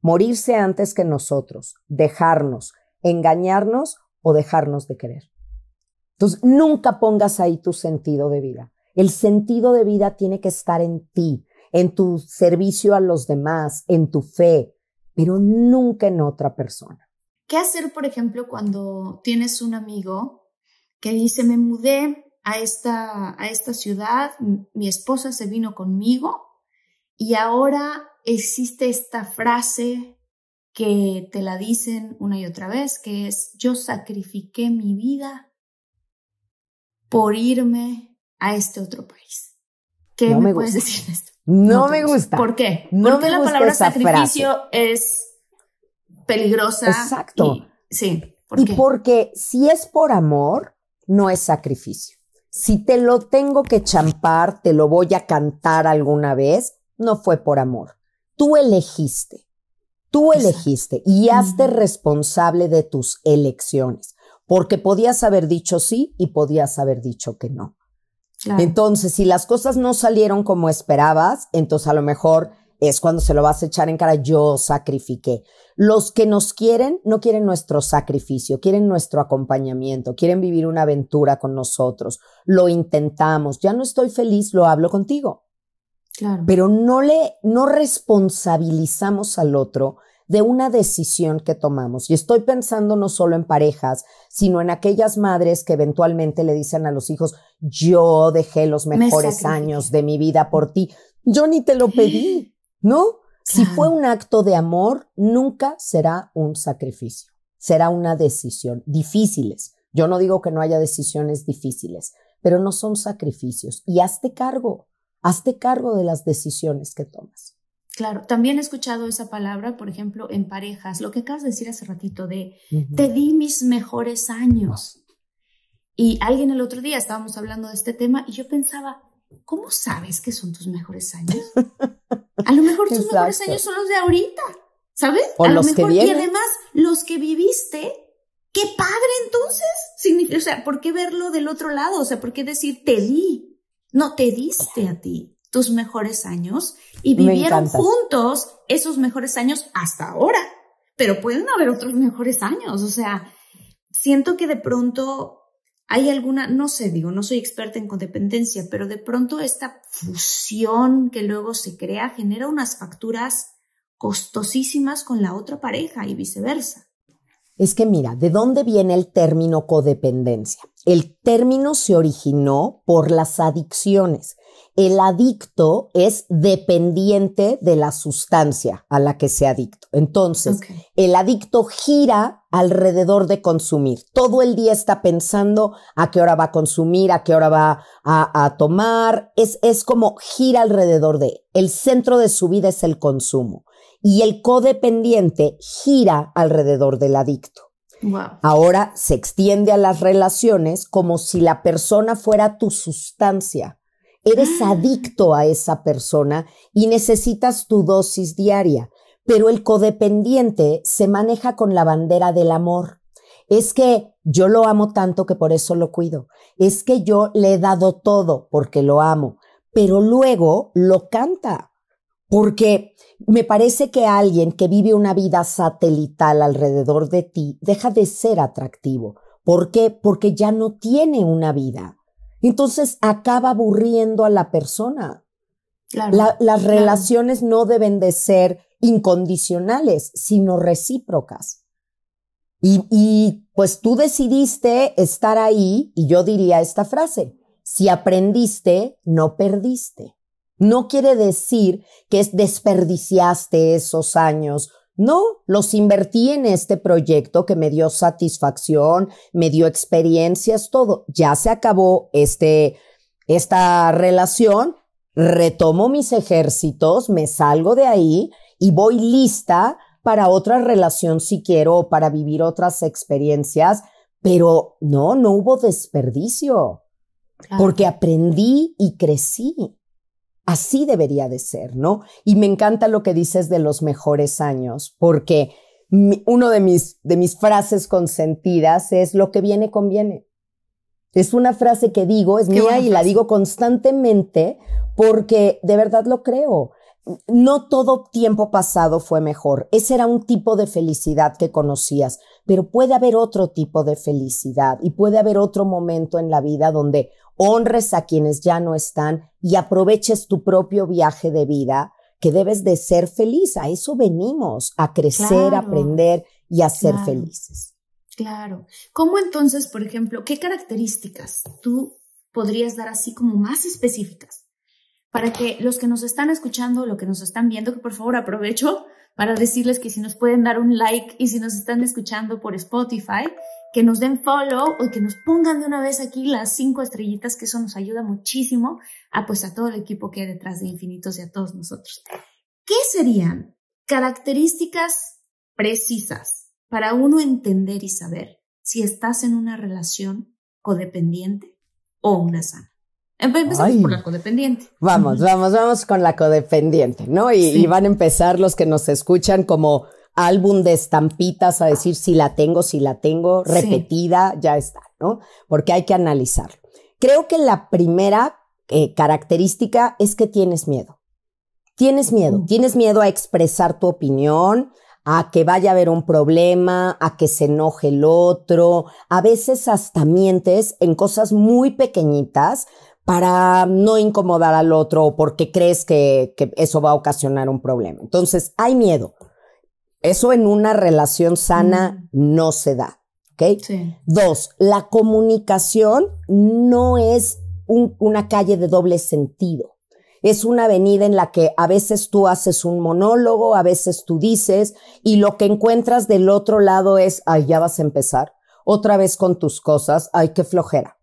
[SPEAKER 1] morirse antes que nosotros, dejarnos, engañarnos o dejarnos de querer. Entonces, nunca pongas ahí tu sentido de vida. El sentido de vida tiene que estar en ti, en tu servicio a los demás, en tu fe, pero nunca en otra persona.
[SPEAKER 2] ¿Qué hacer, por ejemplo, cuando tienes un amigo que dice, me mudé a esta, a esta ciudad, mi esposa se vino conmigo y ahora existe esta frase que te la dicen una y otra vez, que es, yo sacrifiqué mi vida por irme a este otro país. ¿Qué me, gusta puedes decir de esto?
[SPEAKER 1] No, me gusta. ¿Por qué? No Porque la palabra sacrificio
[SPEAKER 2] es peligrosa. Exacto.
[SPEAKER 1] sí. y porque si es por amor, no es sacrificio. Si te lo tengo que champar, te lo voy a cantar alguna vez, no fue por amor. Tú elegiste, tú elegiste y hazte responsable de tus elecciones, porque podías haber dicho sí y podías haber dicho que no. Entonces, si las cosas no salieron como esperabas, entonces a lo mejor es cuando se lo vas a echar en cara, yo sacrifiqué. Los que nos quieren no quieren nuestro sacrificio, quieren nuestro acompañamiento, quieren vivir una aventura con nosotros. Lo intentamos, ya no estoy feliz, lo hablo contigo. Claro. Pero no le no responsabilizamos al otro de una decisión que tomamos. Y estoy pensando no solo en parejas, sino en aquellas madres que eventualmente le dicen a los hijos, "Yo dejé los mejores años de mi vida por ti." Yo ni te lo pedí. ¿no? Si fue un acto de amor, nunca será un sacrificio, será una decisión. Difíciles. Yo no digo que no haya decisiones difíciles, pero no son sacrificios. Y hazte cargo, hazte cargo de las decisiones que tomas.
[SPEAKER 2] Claro, también he escuchado esa palabra, por ejemplo, en parejas, lo que acabas de decir hace ratito de, te di mis mejores años. Y alguien el otro día estábamos hablando de este tema y yo pensaba, ¿cómo sabes que son tus mejores años? A
[SPEAKER 1] lo mejor tus mejores
[SPEAKER 2] años son los de ahorita, ¿sabes?
[SPEAKER 1] a lo mejor, Y además,
[SPEAKER 2] los que viviste, qué padre entonces. o sea, ¿por qué verlo del otro lado? O sea, ¿por qué decir te di? No, te diste a ti tus mejores años y vivieron juntos esos mejores años hasta ahora. Pero pueden haber otros mejores años. O sea, siento que de pronto hay alguna, no sé, digo, no soy experta en codependencia, pero de pronto esta fusión que luego se crea genera unas facturas costosísimas con la otra pareja y viceversa.
[SPEAKER 1] Es que mira, ¿de dónde viene el término codependencia? El término se originó por las adicciones. El adicto es dependiente de la sustancia a la que se adicto. Entonces, el adicto gira alrededor de consumir. Todo el día está pensando a qué hora va a consumir, a qué hora va a, tomar. Es, es como gira alrededor de. El centro de su vida es el consumo y el codependiente gira alrededor del adicto. Ahora se extiende a las relaciones como si la persona fuera tu sustancia. Eres ah. adicto a esa persona y necesitas tu dosis diaria, pero el codependiente se maneja con la bandera del amor. Es que yo lo amo tanto que por eso lo cuido. Es que yo le he dado todo porque lo amo, pero luego lo canta porque me parece que alguien que vive una vida satelital alrededor de ti deja de ser atractivo. ¿Por qué? Porque ya no tiene una vida. Entonces acaba aburriendo a la persona. las relaciones no deben de ser incondicionales, sino recíprocas. y pues tú decidiste estar ahí y yo diría esta frase, si aprendiste, no perdiste. No quiere decir que desperdiciaste esos años. No, los invertí en este proyecto que me dio satisfacción, me dio experiencias, todo. Ya se acabó este, esta relación, retomo mis ejércitos, me salgo de ahí y voy lista para otra relación si quiero o para vivir otras experiencias, pero no, no hubo desperdicio, porque aprendí y crecí. Así debería de ser, ¿no? Y me encanta lo que dices de los mejores años, porque una uno de mis, de mis frases consentidas es lo que viene conviene. Es una frase que digo, es mía y la digo constantemente porque de verdad lo creo. No todo tiempo pasado fue mejor. Ese era un tipo de felicidad que conocías, pero puede haber otro tipo de felicidad y puede haber otro momento en la vida donde honres a quienes ya no están y aproveches tu propio viaje de vida, que debes de ser feliz. A eso venimos, a crecer, aprender y a ser felices.
[SPEAKER 2] Claro. ¿Cómo entonces, por ejemplo, qué características tú podrías dar así como más específicas? Para que los que nos están escuchando, lo que nos están viendo, que por favor aprovecho para decirles que si nos pueden dar un like y si nos están escuchando por Spotify, que nos den follow o que nos pongan de una vez aquí las cinco estrellitas, que eso nos ayuda muchísimo a pues a todo el equipo que hay detrás de Infinitos y a todos nosotros. ¿Qué serían características precisas para uno entender y saber si estás en una relación codependiente o una sana? Empezamos por la codependiente.
[SPEAKER 1] Vamos, vamos, vamos con la codependiente, ¿no? y van a empezar los que nos escuchan como álbum de estampitas a decir si la tengo, si la tengo, repetida, ya está, ¿no? Porque hay que analizarlo. Creo que la primera eh, característica es que tienes miedo. Tienes miedo, tienes miedo a expresar tu opinión, a que vaya a haber un problema, a que se enoje el otro, a veces hasta mientes en cosas muy pequeñitas para no incomodar al otro o porque crees que eso va a ocasionar un problema. Entonces, hay miedo. Eso en una relación sana mm. no se da. ¿Ok? Dos, la comunicación no es una calle de doble sentido. Es una avenida en la que a veces tú haces un monólogo, a veces tú dices, y lo que encuentras del otro lado es, ay, ya vas a empezar, otra vez con tus cosas, ay, qué flojera.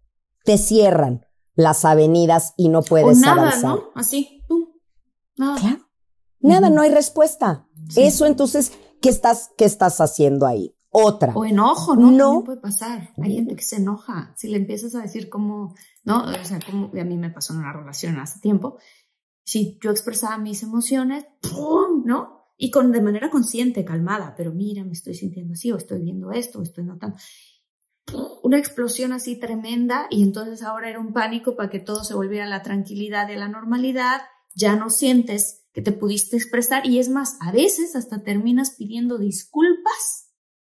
[SPEAKER 1] Te cierran las avenidas y no puedes o nada, ¿no? Así, nada. Nada, no hay respuesta. Eso entonces ¿Qué estás, qué estás haciendo ahí? Otra. O enojo, ¿no? No
[SPEAKER 2] puede pasar. Hay gente que se enoja. Si le empiezas a decir cómo, ¿no? O sea, como a mí me pasó en una relación hace tiempo. Si yo expresaba mis emociones, ¿No? Y con, de manera consciente, calmada, pero mira, me estoy sintiendo así, o estoy viendo esto, o estoy notando. Una explosión así tremenda, y entonces ahora era un pánico para que todo se volviera a la tranquilidad y a la normalidad. Ya no sientes que te pudiste expresar y es más, a veces hasta terminas pidiendo disculpas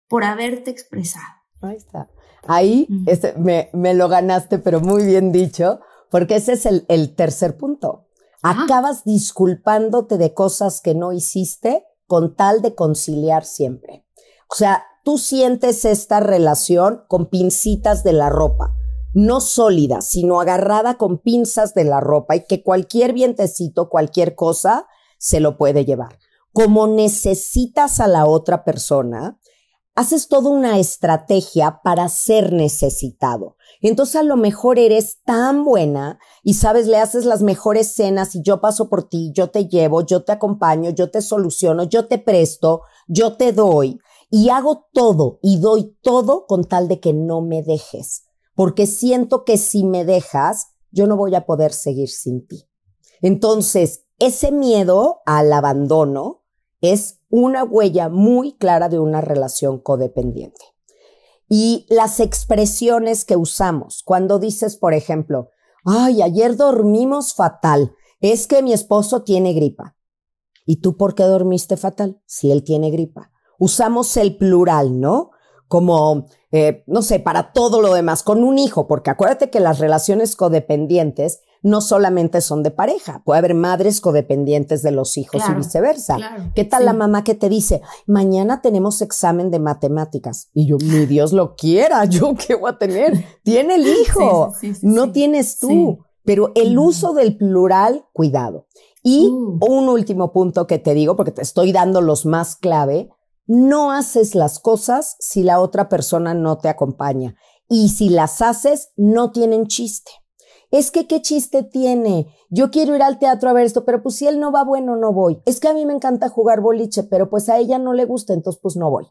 [SPEAKER 2] por haberte expresado. Ahí
[SPEAKER 1] está. Ahí este, me, lo ganaste, pero muy bien dicho, porque ese es el, tercer punto. Ah. Acabas disculpándote de cosas que no hiciste con tal de conciliar siempre. O sea, tú sientes esta relación con pincitas de la ropa no sólida, sino agarrada con pinzas de la ropa y que cualquier vientecito, cualquier cosa, se lo puede llevar. Como necesitas a la otra persona, haces toda una estrategia para ser necesitado. Entonces a lo mejor eres tan buena y sabes, le haces las mejores cenas y yo paso por ti, yo te llevo, yo te acompaño, yo te soluciono, yo te presto, yo te doy y hago todo y doy todo con tal de que no me dejes porque siento que si me dejas, yo no voy a poder seguir sin ti. Entonces, ese miedo al abandono es una huella muy clara de una relación codependiente. Y las expresiones que usamos, cuando dices, por ejemplo, ay, ayer dormimos fatal, es que mi esposo tiene gripa. ¿Y tú por qué dormiste fatal si él tiene gripa? Usamos el plural, ¿no? como, eh, no sé, para todo lo demás, con un hijo, porque acuérdate que las relaciones codependientes no solamente son de pareja, puede haber madres codependientes de los hijos y viceversa. ¿Qué tal la mamá que te dice, mañana tenemos examen de matemáticas? Y yo, mi Dios lo quiera, yo qué voy a tener. Tiene el hijo, no tienes tú. Pero el uso del plural, cuidado. Y uh. un último punto que te digo, porque te estoy dando los más clave, no haces las cosas si la otra persona no te acompaña y si las haces no tienen chiste. Es que qué chiste tiene. Yo quiero ir al teatro a ver esto, pero pues si él no va, bueno, no voy. Es que a mí me encanta jugar boliche, pero pues a ella no le gusta, entonces pues no voy.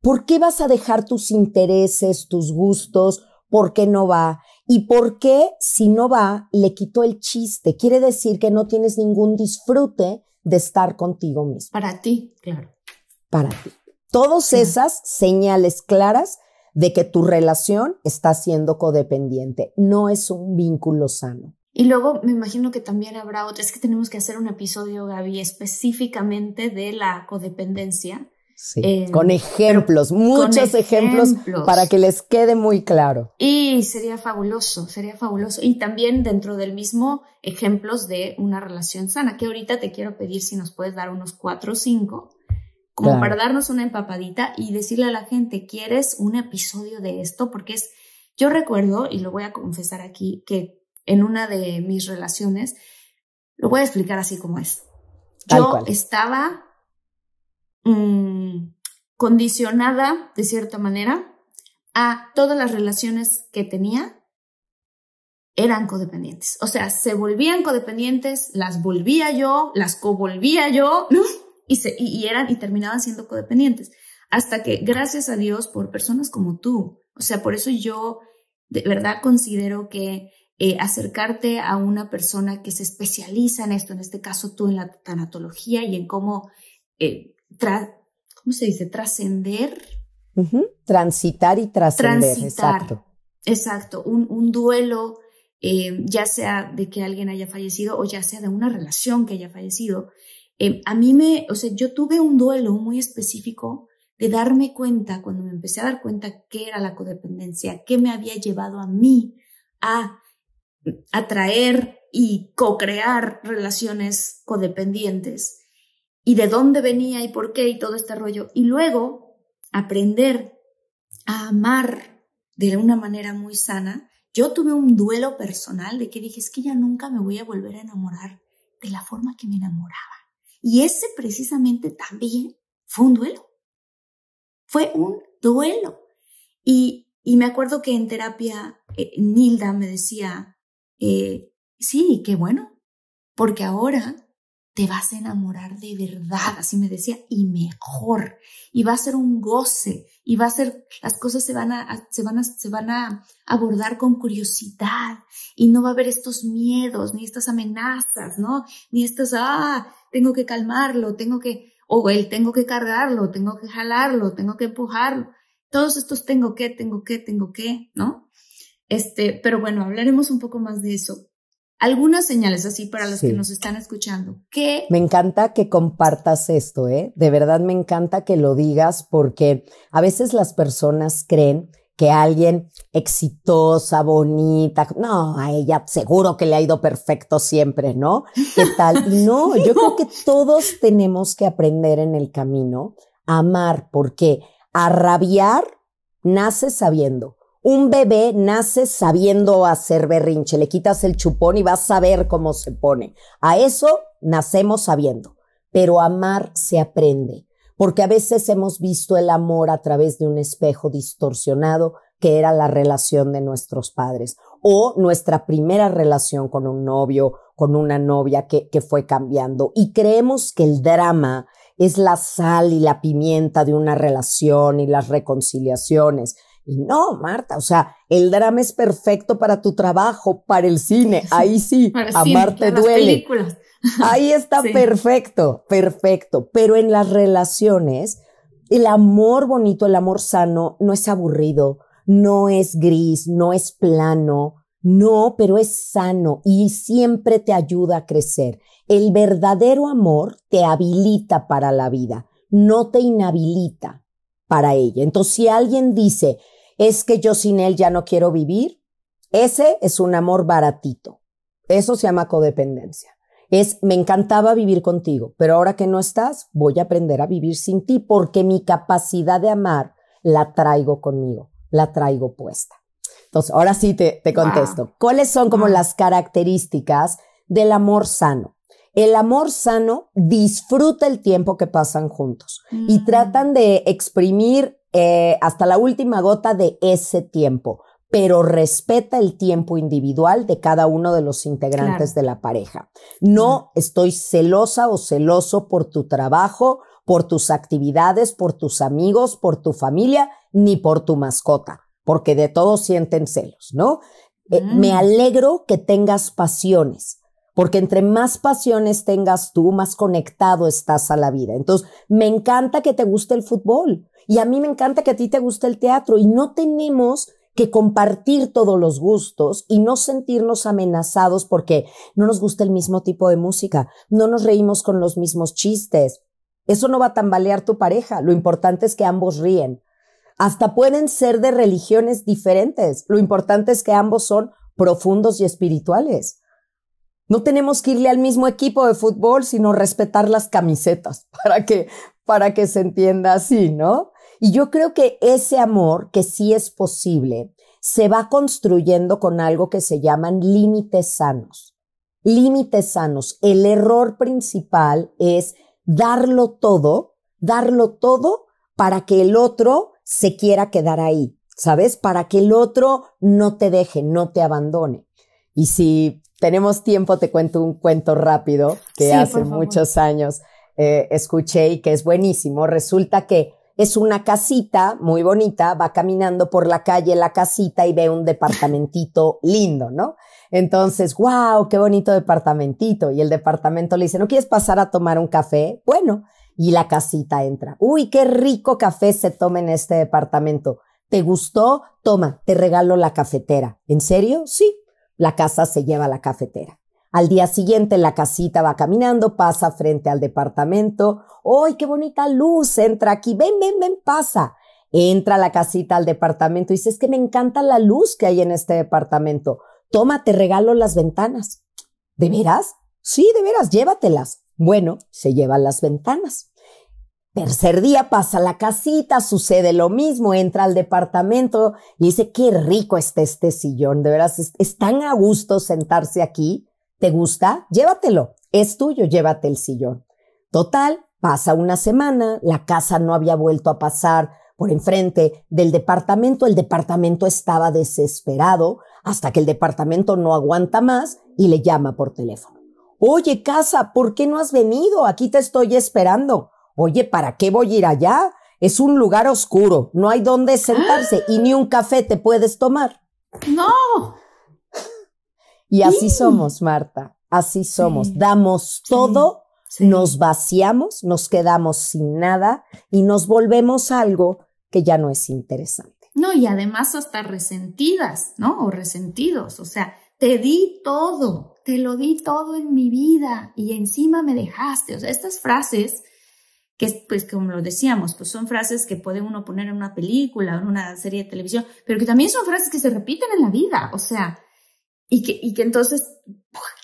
[SPEAKER 1] ¿Por qué vas a dejar tus intereses, tus gustos? ¿Por qué no va? ¿Y por qué si no va, le quitó el chiste? Quiere decir que no tienes ningún disfrute de estar contigo mismo. Para ti, claro para ti. Todas esas señales claras de que tu relación está siendo codependiente. No es un vínculo sano.
[SPEAKER 2] Y luego me imagino que también habrá otra, es que tenemos que hacer un episodio, Gaby, específicamente de la codependencia.
[SPEAKER 1] Sí, eh, con ejemplos, muchos ejemplos, ejemplos, para que les quede muy claro.
[SPEAKER 2] Y sería fabuloso, sería fabuloso. Y también dentro del mismo ejemplos de una relación sana, que ahorita te quiero pedir si nos puedes dar unos cuatro o cinco como para darnos una empapadita y decirle a la gente, ¿quieres un episodio de esto? Porque es, yo recuerdo, y lo voy a confesar aquí, que en una de mis relaciones, lo voy a explicar así como es. yo estaba mm, condicionada, de cierta manera, a todas las relaciones que tenía eran codependientes. O sea, se volvían codependientes, las volvía yo, las co-volvía yo, y, eran y terminaban siendo codependientes. Hasta que, gracias a Dios, por personas como tú, o sea, por eso yo de verdad considero que eh, acercarte a una persona que se especializa en esto, en este caso tú en la tanatología y en cómo, eh, ¿cómo se dice? Trascender.
[SPEAKER 1] Transitar y trascender. Transitar. Exacto.
[SPEAKER 2] Exacto, un, un duelo, eh, ya sea de que alguien haya fallecido o ya sea de una relación que haya fallecido, Em, a mí me, o sea, yo tuve un duelo muy específico de darme cuenta, cuando me empecé a dar cuenta qué era la codependencia, qué me había llevado a mí a atraer y co-crear relaciones codependientes y de dónde venía y por qué y todo este rollo. Y luego aprender a amar de una manera muy sana. Yo tuve un duelo personal de que dije, es que ya nunca me voy a volver a enamorar de la forma que me enamoraba. Y ese precisamente también fue un duelo. Fue un duelo. Y, y me acuerdo que en terapia eh, Nilda me decía, eh, sí, qué bueno, porque ahora te vas a enamorar de verdad, así me decía, y mejor, y va a ser un goce, y va a ser, las cosas se van a, se van a, se van a abordar con curiosidad, y no va a haber estos miedos, ni estas amenazas, ¿no? Ni estas, ah, tengo que calmarlo, tengo que, o el él, tengo que cargarlo, tengo que jalarlo, tengo que empujarlo. Todos estos tengo que, tengo que, tengo que, ¿no? Este, pero bueno, hablaremos un poco más de eso algunas señales así para los que nos están escuchando.
[SPEAKER 1] ¿Qué? Me encanta que compartas esto, ¿eh? De verdad me encanta que lo digas porque a veces las personas creen que alguien exitosa, bonita, no, a ella seguro que le ha ido perfecto siempre, ¿no? ¿Qué tal? No, yo creo que todos tenemos que aprender en el camino a amar, porque a rabiar nace sabiendo, un bebé nace sabiendo hacer berrinche, le quitas el chupón y vas a ver cómo se pone. A eso nacemos sabiendo, pero amar se aprende, porque a veces hemos visto el amor a través de un espejo distorsionado que era la relación de nuestros padres o nuestra primera relación con un novio, con una novia que, que, fue cambiando. Y creemos que el drama es la sal y la pimienta de una relación y las reconciliaciones no, Marta, o sea, el drama es perfecto para tu trabajo, para el cine, ahí sí, amarte duele. ahí está perfecto, perfecto, pero en las relaciones, el amor bonito, el amor sano, no es aburrido, no es gris, no es plano, no, pero es sano y siempre te ayuda a crecer. El verdadero amor te habilita para la vida, no te inhabilita para ella. Entonces, si alguien dice, es que yo sin él ya no quiero vivir, ese es un amor baratito. Eso se llama codependencia. Es, me encantaba vivir contigo, pero ahora que no estás, voy a aprender a vivir sin ti porque mi capacidad de amar la traigo conmigo, la traigo puesta. Entonces, ahora sí te, contesto. ¿Cuáles son como las características del amor sano? El amor sano disfruta el tiempo que pasan juntos y mm. tratan de exprimir eh, hasta la última gota de ese tiempo, pero respeta el tiempo individual de cada uno de los integrantes de la pareja. No estoy celosa o celoso por tu trabajo, por tus actividades, por tus amigos, por tu familia, ni por tu mascota, porque de todos sienten celos, ¿no? Eh, ah. Me alegro que tengas pasiones, porque entre más pasiones tengas tú, más conectado estás a la vida. Entonces, me encanta que te guste el fútbol, y a mí me encanta que a ti te guste el teatro y no tenemos que compartir todos los gustos y no sentirnos amenazados porque no nos gusta el mismo tipo de música, no nos reímos con los mismos chistes. Eso no va a tambalear tu pareja, lo importante es que ambos ríen. Hasta pueden ser de religiones diferentes, lo importante es que ambos son profundos y espirituales. No tenemos que irle al mismo equipo de fútbol, sino respetar las camisetas para que, para que se entienda así, ¿no? Y yo creo que ese amor, que sí es posible, se va construyendo con algo que se llaman límites sanos. Límites sanos. El error principal es darlo todo, darlo todo para que el otro se quiera quedar ahí, ¿sabes? Para que el otro no te deje, no te abandone. Y si tenemos tiempo, te cuento un cuento rápido que hace muchos años eh, escuché y que es buenísimo. Resulta que es una casita muy bonita, va caminando por la calle la casita y ve un departamentito lindo, ¿no? Entonces, wow, qué bonito departamentito. Y el departamento le dice, ¿no quieres pasar a tomar un café? Bueno, y la casita entra. Uy, qué rico café se toma en este departamento. ¿Te gustó? Toma, te regalo la cafetera. ¿En serio? Sí. La casa se lleva la cafetera. Al día siguiente la casita va caminando, pasa frente al departamento. ¡Ay, qué bonita luz! Entra aquí, ven, ven, ven, pasa. Entra la casita al departamento y dice, es que me encanta la luz que hay en este departamento. Toma, te regalo las ventanas. ¿De veras? Sí, de veras, llévatelas. Bueno, se llevan las ventanas. Tercer día pasa la casita, sucede lo mismo, entra al departamento y dice, qué rico está este sillón, de veras, es tan a gusto sentarse aquí. ¿Te gusta? Llévatelo. Es tuyo, llévate el sillón. Total, pasa una semana, la casa no había vuelto a pasar por enfrente del departamento, el departamento estaba desesperado hasta que el departamento no aguanta más y le llama por teléfono. Oye, casa, ¿por qué no has venido? Aquí te estoy esperando. Oye, ¿para qué voy a ir allá? Es un lugar oscuro, no hay dónde sentarse y ni un café te puedes tomar. No. Y así mm. somos, Marta, así somos. Damos todo, nos vaciamos, nos quedamos sin nada y nos volvemos algo que ya no es interesante.
[SPEAKER 2] No, y además hasta resentidas, ¿no? O resentidos, o sea, te di todo, te lo di todo en mi vida y encima me dejaste. O sea, estas frases que pues como lo decíamos, pues son frases que puede uno poner en una película, en una serie de televisión, pero que también son frases que se repiten en la vida, o sea, y que, y que entonces,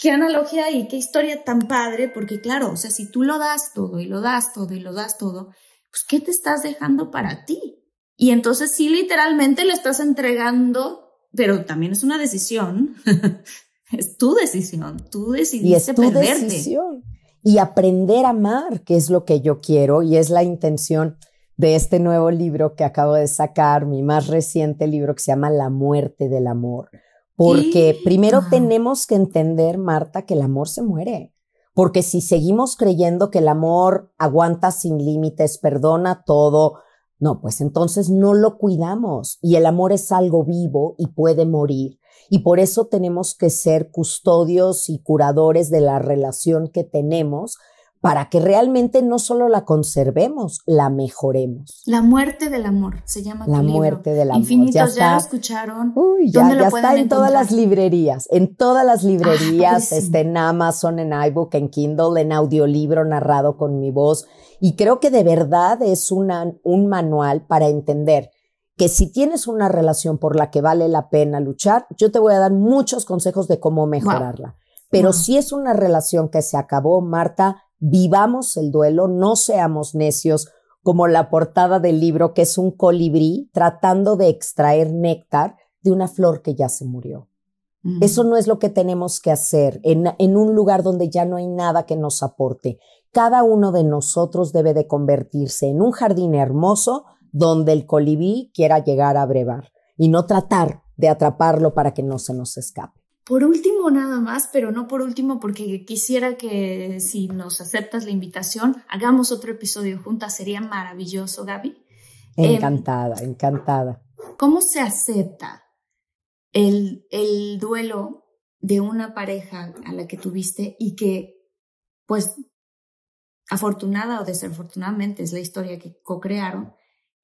[SPEAKER 2] qué analogía y qué historia tan padre, porque claro, o sea, si tú lo das todo y lo das todo y lo das todo, pues ¿qué te estás dejando para ti? Y entonces sí, literalmente le estás entregando, pero también es una decisión, es tu decisión, tú decidiste y tu Decisión.
[SPEAKER 1] Y aprender a amar, que es lo que yo quiero y es la intención de este nuevo libro que acabo de sacar, mi más reciente libro que se llama La muerte del amor porque primero tenemos que entender, Marta, que el amor se muere. Porque si seguimos creyendo que el amor aguanta sin límites, perdona todo, no, pues entonces no lo cuidamos. Y el amor es algo vivo y puede morir. Y por eso tenemos que ser custodios y curadores de la relación que tenemos para que realmente no solo la conservemos, la mejoremos.
[SPEAKER 2] La muerte del amor se llama. La muerte del amor. Infinitos, ya, lo escucharon. Uy, ya, está en todas las
[SPEAKER 1] librerías, en todas las ah, librerías, este, en Amazon, en iBook, en Kindle, en audiolibro narrado con mi voz. Y creo que de verdad es un manual para entender que si tienes una relación por la que vale la pena luchar, yo te voy a dar muchos consejos de cómo mejorarla. Pero si es una relación que se acabó, Marta, vivamos el duelo, no seamos necios, como la portada del libro que es un colibrí tratando de extraer néctar de una flor que ya se murió. Mm. Eso no es lo que tenemos que hacer en, en un lugar donde ya no hay nada que nos aporte. Cada uno de nosotros debe de convertirse en un jardín hermoso donde el colibrí quiera llegar a brevar y no tratar de atraparlo para que no se nos escape.
[SPEAKER 2] Por último, nada más, pero no por último, porque quisiera que si nos aceptas la invitación, hagamos otro episodio juntas. Sería maravilloso, Gaby.
[SPEAKER 1] Em, encantada, encantada.
[SPEAKER 2] ¿Cómo se acepta el, el duelo de una pareja a la que tuviste y que, pues, afortunada o desafortunadamente es la historia que co-crearon,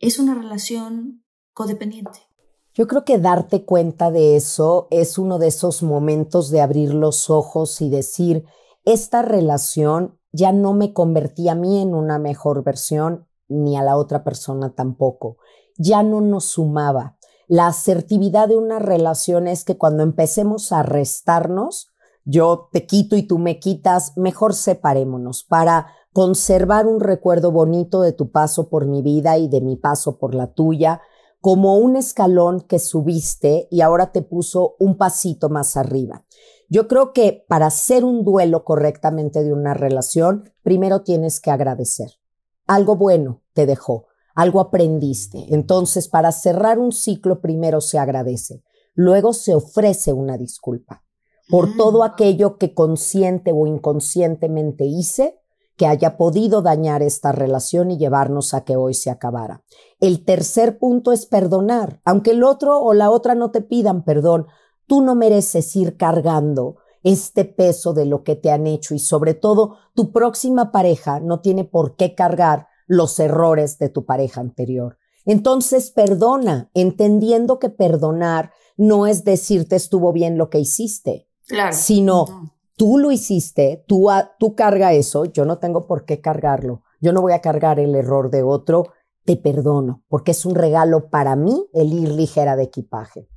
[SPEAKER 2] es una relación codependiente?
[SPEAKER 1] Yo creo que darte cuenta de eso es uno de esos momentos de abrir los ojos y decir, esta relación ya no me convertía a mí en una mejor versión ni a la otra persona tampoco. Ya no nos sumaba. La asertividad de una relación es que cuando empecemos a restarnos, yo te quito y tú me quitas, mejor separémonos para conservar un recuerdo bonito de tu paso por mi vida y de mi paso por la tuya, como un escalón que subiste y ahora te puso un pasito más arriba. Yo creo que para hacer un duelo correctamente de una relación, primero tienes que agradecer. Algo bueno te dejó, algo aprendiste. Entonces, para cerrar un ciclo, primero se agradece, luego se ofrece una disculpa por mm. todo aquello que consciente o inconscientemente hice que haya podido dañar esta relación y llevarnos a que hoy se acabara. El tercer punto es perdonar. Aunque el otro o la otra no te pidan perdón, tú no mereces ir cargando este peso de lo que te han hecho y sobre todo tu próxima pareja no tiene por qué cargar los errores de tu pareja anterior. Entonces perdona, entendiendo que perdonar no es decirte estuvo bien lo que hiciste, sino Tú lo hiciste, tú, tú carga eso, yo no tengo por qué cargarlo, yo no voy a cargar el error de otro, te perdono, porque es un regalo para mí el ir ligera de equipaje.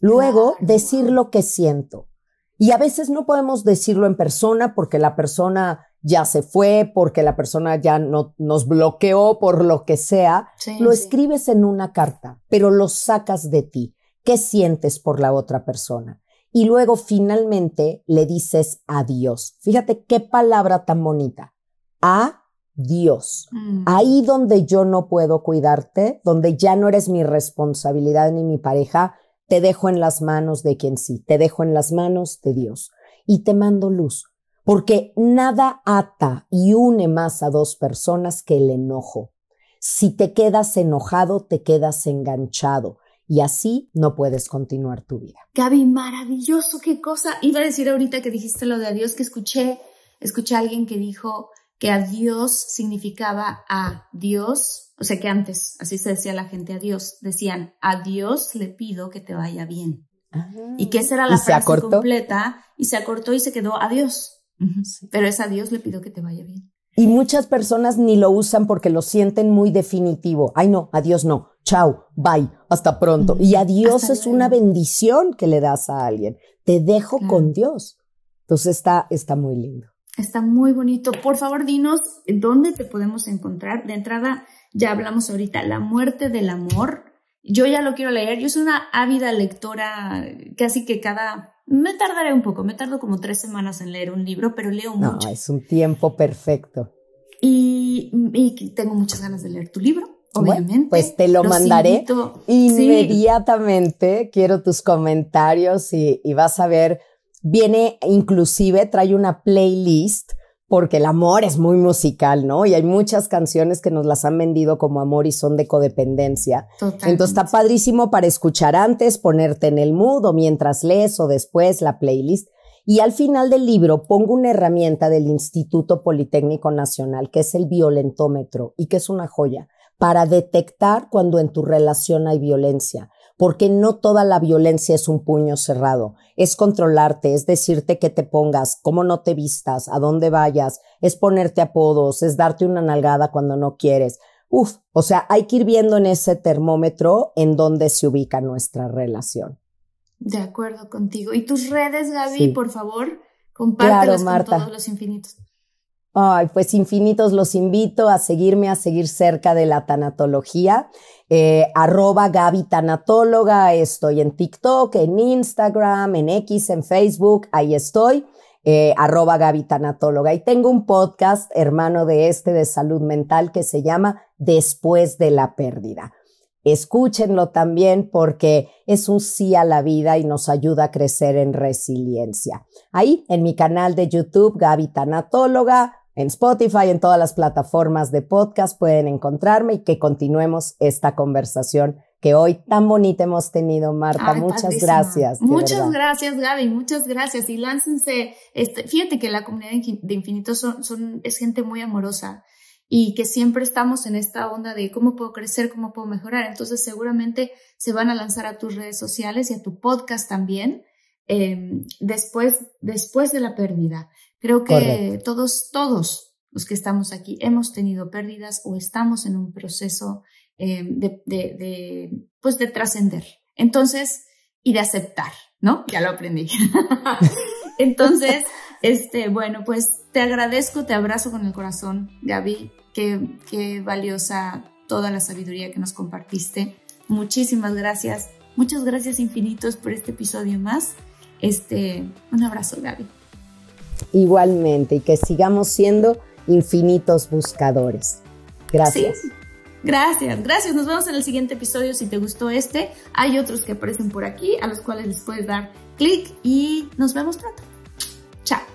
[SPEAKER 1] Luego, decir lo que siento. Y a veces no podemos decirlo en persona porque la persona ya se fue, porque la persona ya no, nos bloqueó por lo que sea. lo escribes en una carta, pero lo sacas de ti. ¿Qué sientes por la otra persona? y luego finalmente le dices adiós. Fíjate qué palabra tan bonita. Adiós. Dios. Mm. Ahí donde yo no puedo cuidarte, donde ya no eres mi responsabilidad ni mi pareja, te dejo en las manos de quien sí, te dejo en las manos de Dios y te mando luz, porque nada ata y une más a dos personas que el enojo. Si te quedas enojado, te quedas enganchado y así no puedes continuar tu vida.
[SPEAKER 2] Gaby, maravilloso, qué cosa. Iba a decir ahorita que dijiste lo de adiós, que escuché, escuché a alguien que dijo que adiós significaba a Dios, o sea que antes así se decía la gente adiós. decían a Dios le pido que te vaya bien. Ah. Y que esa era la frase completa y se acortó y se quedó adiós. Pero es a Dios le pido que te vaya
[SPEAKER 1] bien. Y muchas personas ni lo usan porque lo sienten muy definitivo. Ay, no, adiós no. Chao, bye, hasta pronto. Y adiós es una bendición que le das a alguien. Te dejo con Dios. Entonces está, está muy lindo.
[SPEAKER 2] Está muy bonito. Por favor, dinos dónde te podemos encontrar. De entrada, ya hablamos ahorita, la muerte del amor. Yo ya lo quiero leer. Yo soy una ávida lectora, casi que cada me tardaré un poco, me tardo como tres semanas en leer un libro, pero leo no,
[SPEAKER 1] Es un tiempo perfecto.
[SPEAKER 2] Y, tengo muchas ganas de leer tu libro, obviamente.
[SPEAKER 1] pues te lo mandaré inmediatamente. Quiero tus comentarios y vas a ver. Viene, inclusive, trae una playlist porque el amor es muy musical, ¿no? Y hay muchas canciones que nos las han vendido como amor y son de codependencia. Entonces está padrísimo para escuchar antes, ponerte en el mudo mientras lees o después la playlist. Y al final del libro pongo una herramienta del Instituto Politécnico Nacional, que es el violentómetro y que es una joya para detectar cuando en tu relación hay violencia porque no toda la violencia es un puño cerrado, es controlarte, es decirte que te pongas, cómo no te vistas, a dónde vayas, es ponerte apodos, es darte una nalgada cuando no quieres. Uf, o sea, hay que ir viendo en ese termómetro en dónde se ubica nuestra relación.
[SPEAKER 2] De acuerdo contigo. ¿Y tus redes, Gaby, por favor? Compártelas con todos los infinitos.
[SPEAKER 1] Ay, pues infinitos los invito a seguirme, a seguir cerca de la tanatología. Eh, arroba Gaby Tanatóloga, estoy en TikTok, en Instagram, en X, en Facebook, ahí estoy. Eh, arroba Gaby Y tengo un podcast, hermano de este, de salud mental, que se llama Después de la pérdida. Escúchenlo también porque es un sí a la vida y nos ayuda a crecer en resiliencia. Ahí, en mi canal de YouTube, Gaby Tanatóloga, en Spotify, en todas las plataformas de podcast pueden encontrarme y que continuemos esta conversación que hoy tan bonita hemos tenido, Marta. muchas gracias. Muchas
[SPEAKER 2] gracias, Gaby. Muchas gracias. Y láncense, este, fíjate que la comunidad de Infinito es gente muy amorosa y que siempre estamos en esta onda de cómo puedo crecer, cómo puedo mejorar. Entonces seguramente se van a lanzar a tus redes sociales y a tu podcast también em, después, después de la pérdida. Creo que todos, todos los que estamos aquí hemos tenido pérdidas o estamos en un proceso em, de, pues de trascender. Entonces, y de aceptar, ¿no? Ya lo aprendí. Entonces, este, bueno, pues te agradezco, te abrazo con el corazón, Gaby. Qué, valiosa toda la sabiduría que nos compartiste. Muchísimas gracias. Muchas gracias infinitos por este episodio más. Este, un abrazo, Gaby.
[SPEAKER 1] Igualmente, y que sigamos siendo infinitos buscadores. Gracias.
[SPEAKER 2] Gracias, gracias. Nos vemos en el siguiente episodio. Si te gustó este, hay otros que aparecen por aquí a los cuales les puedes dar clic y nos vemos pronto. Chao.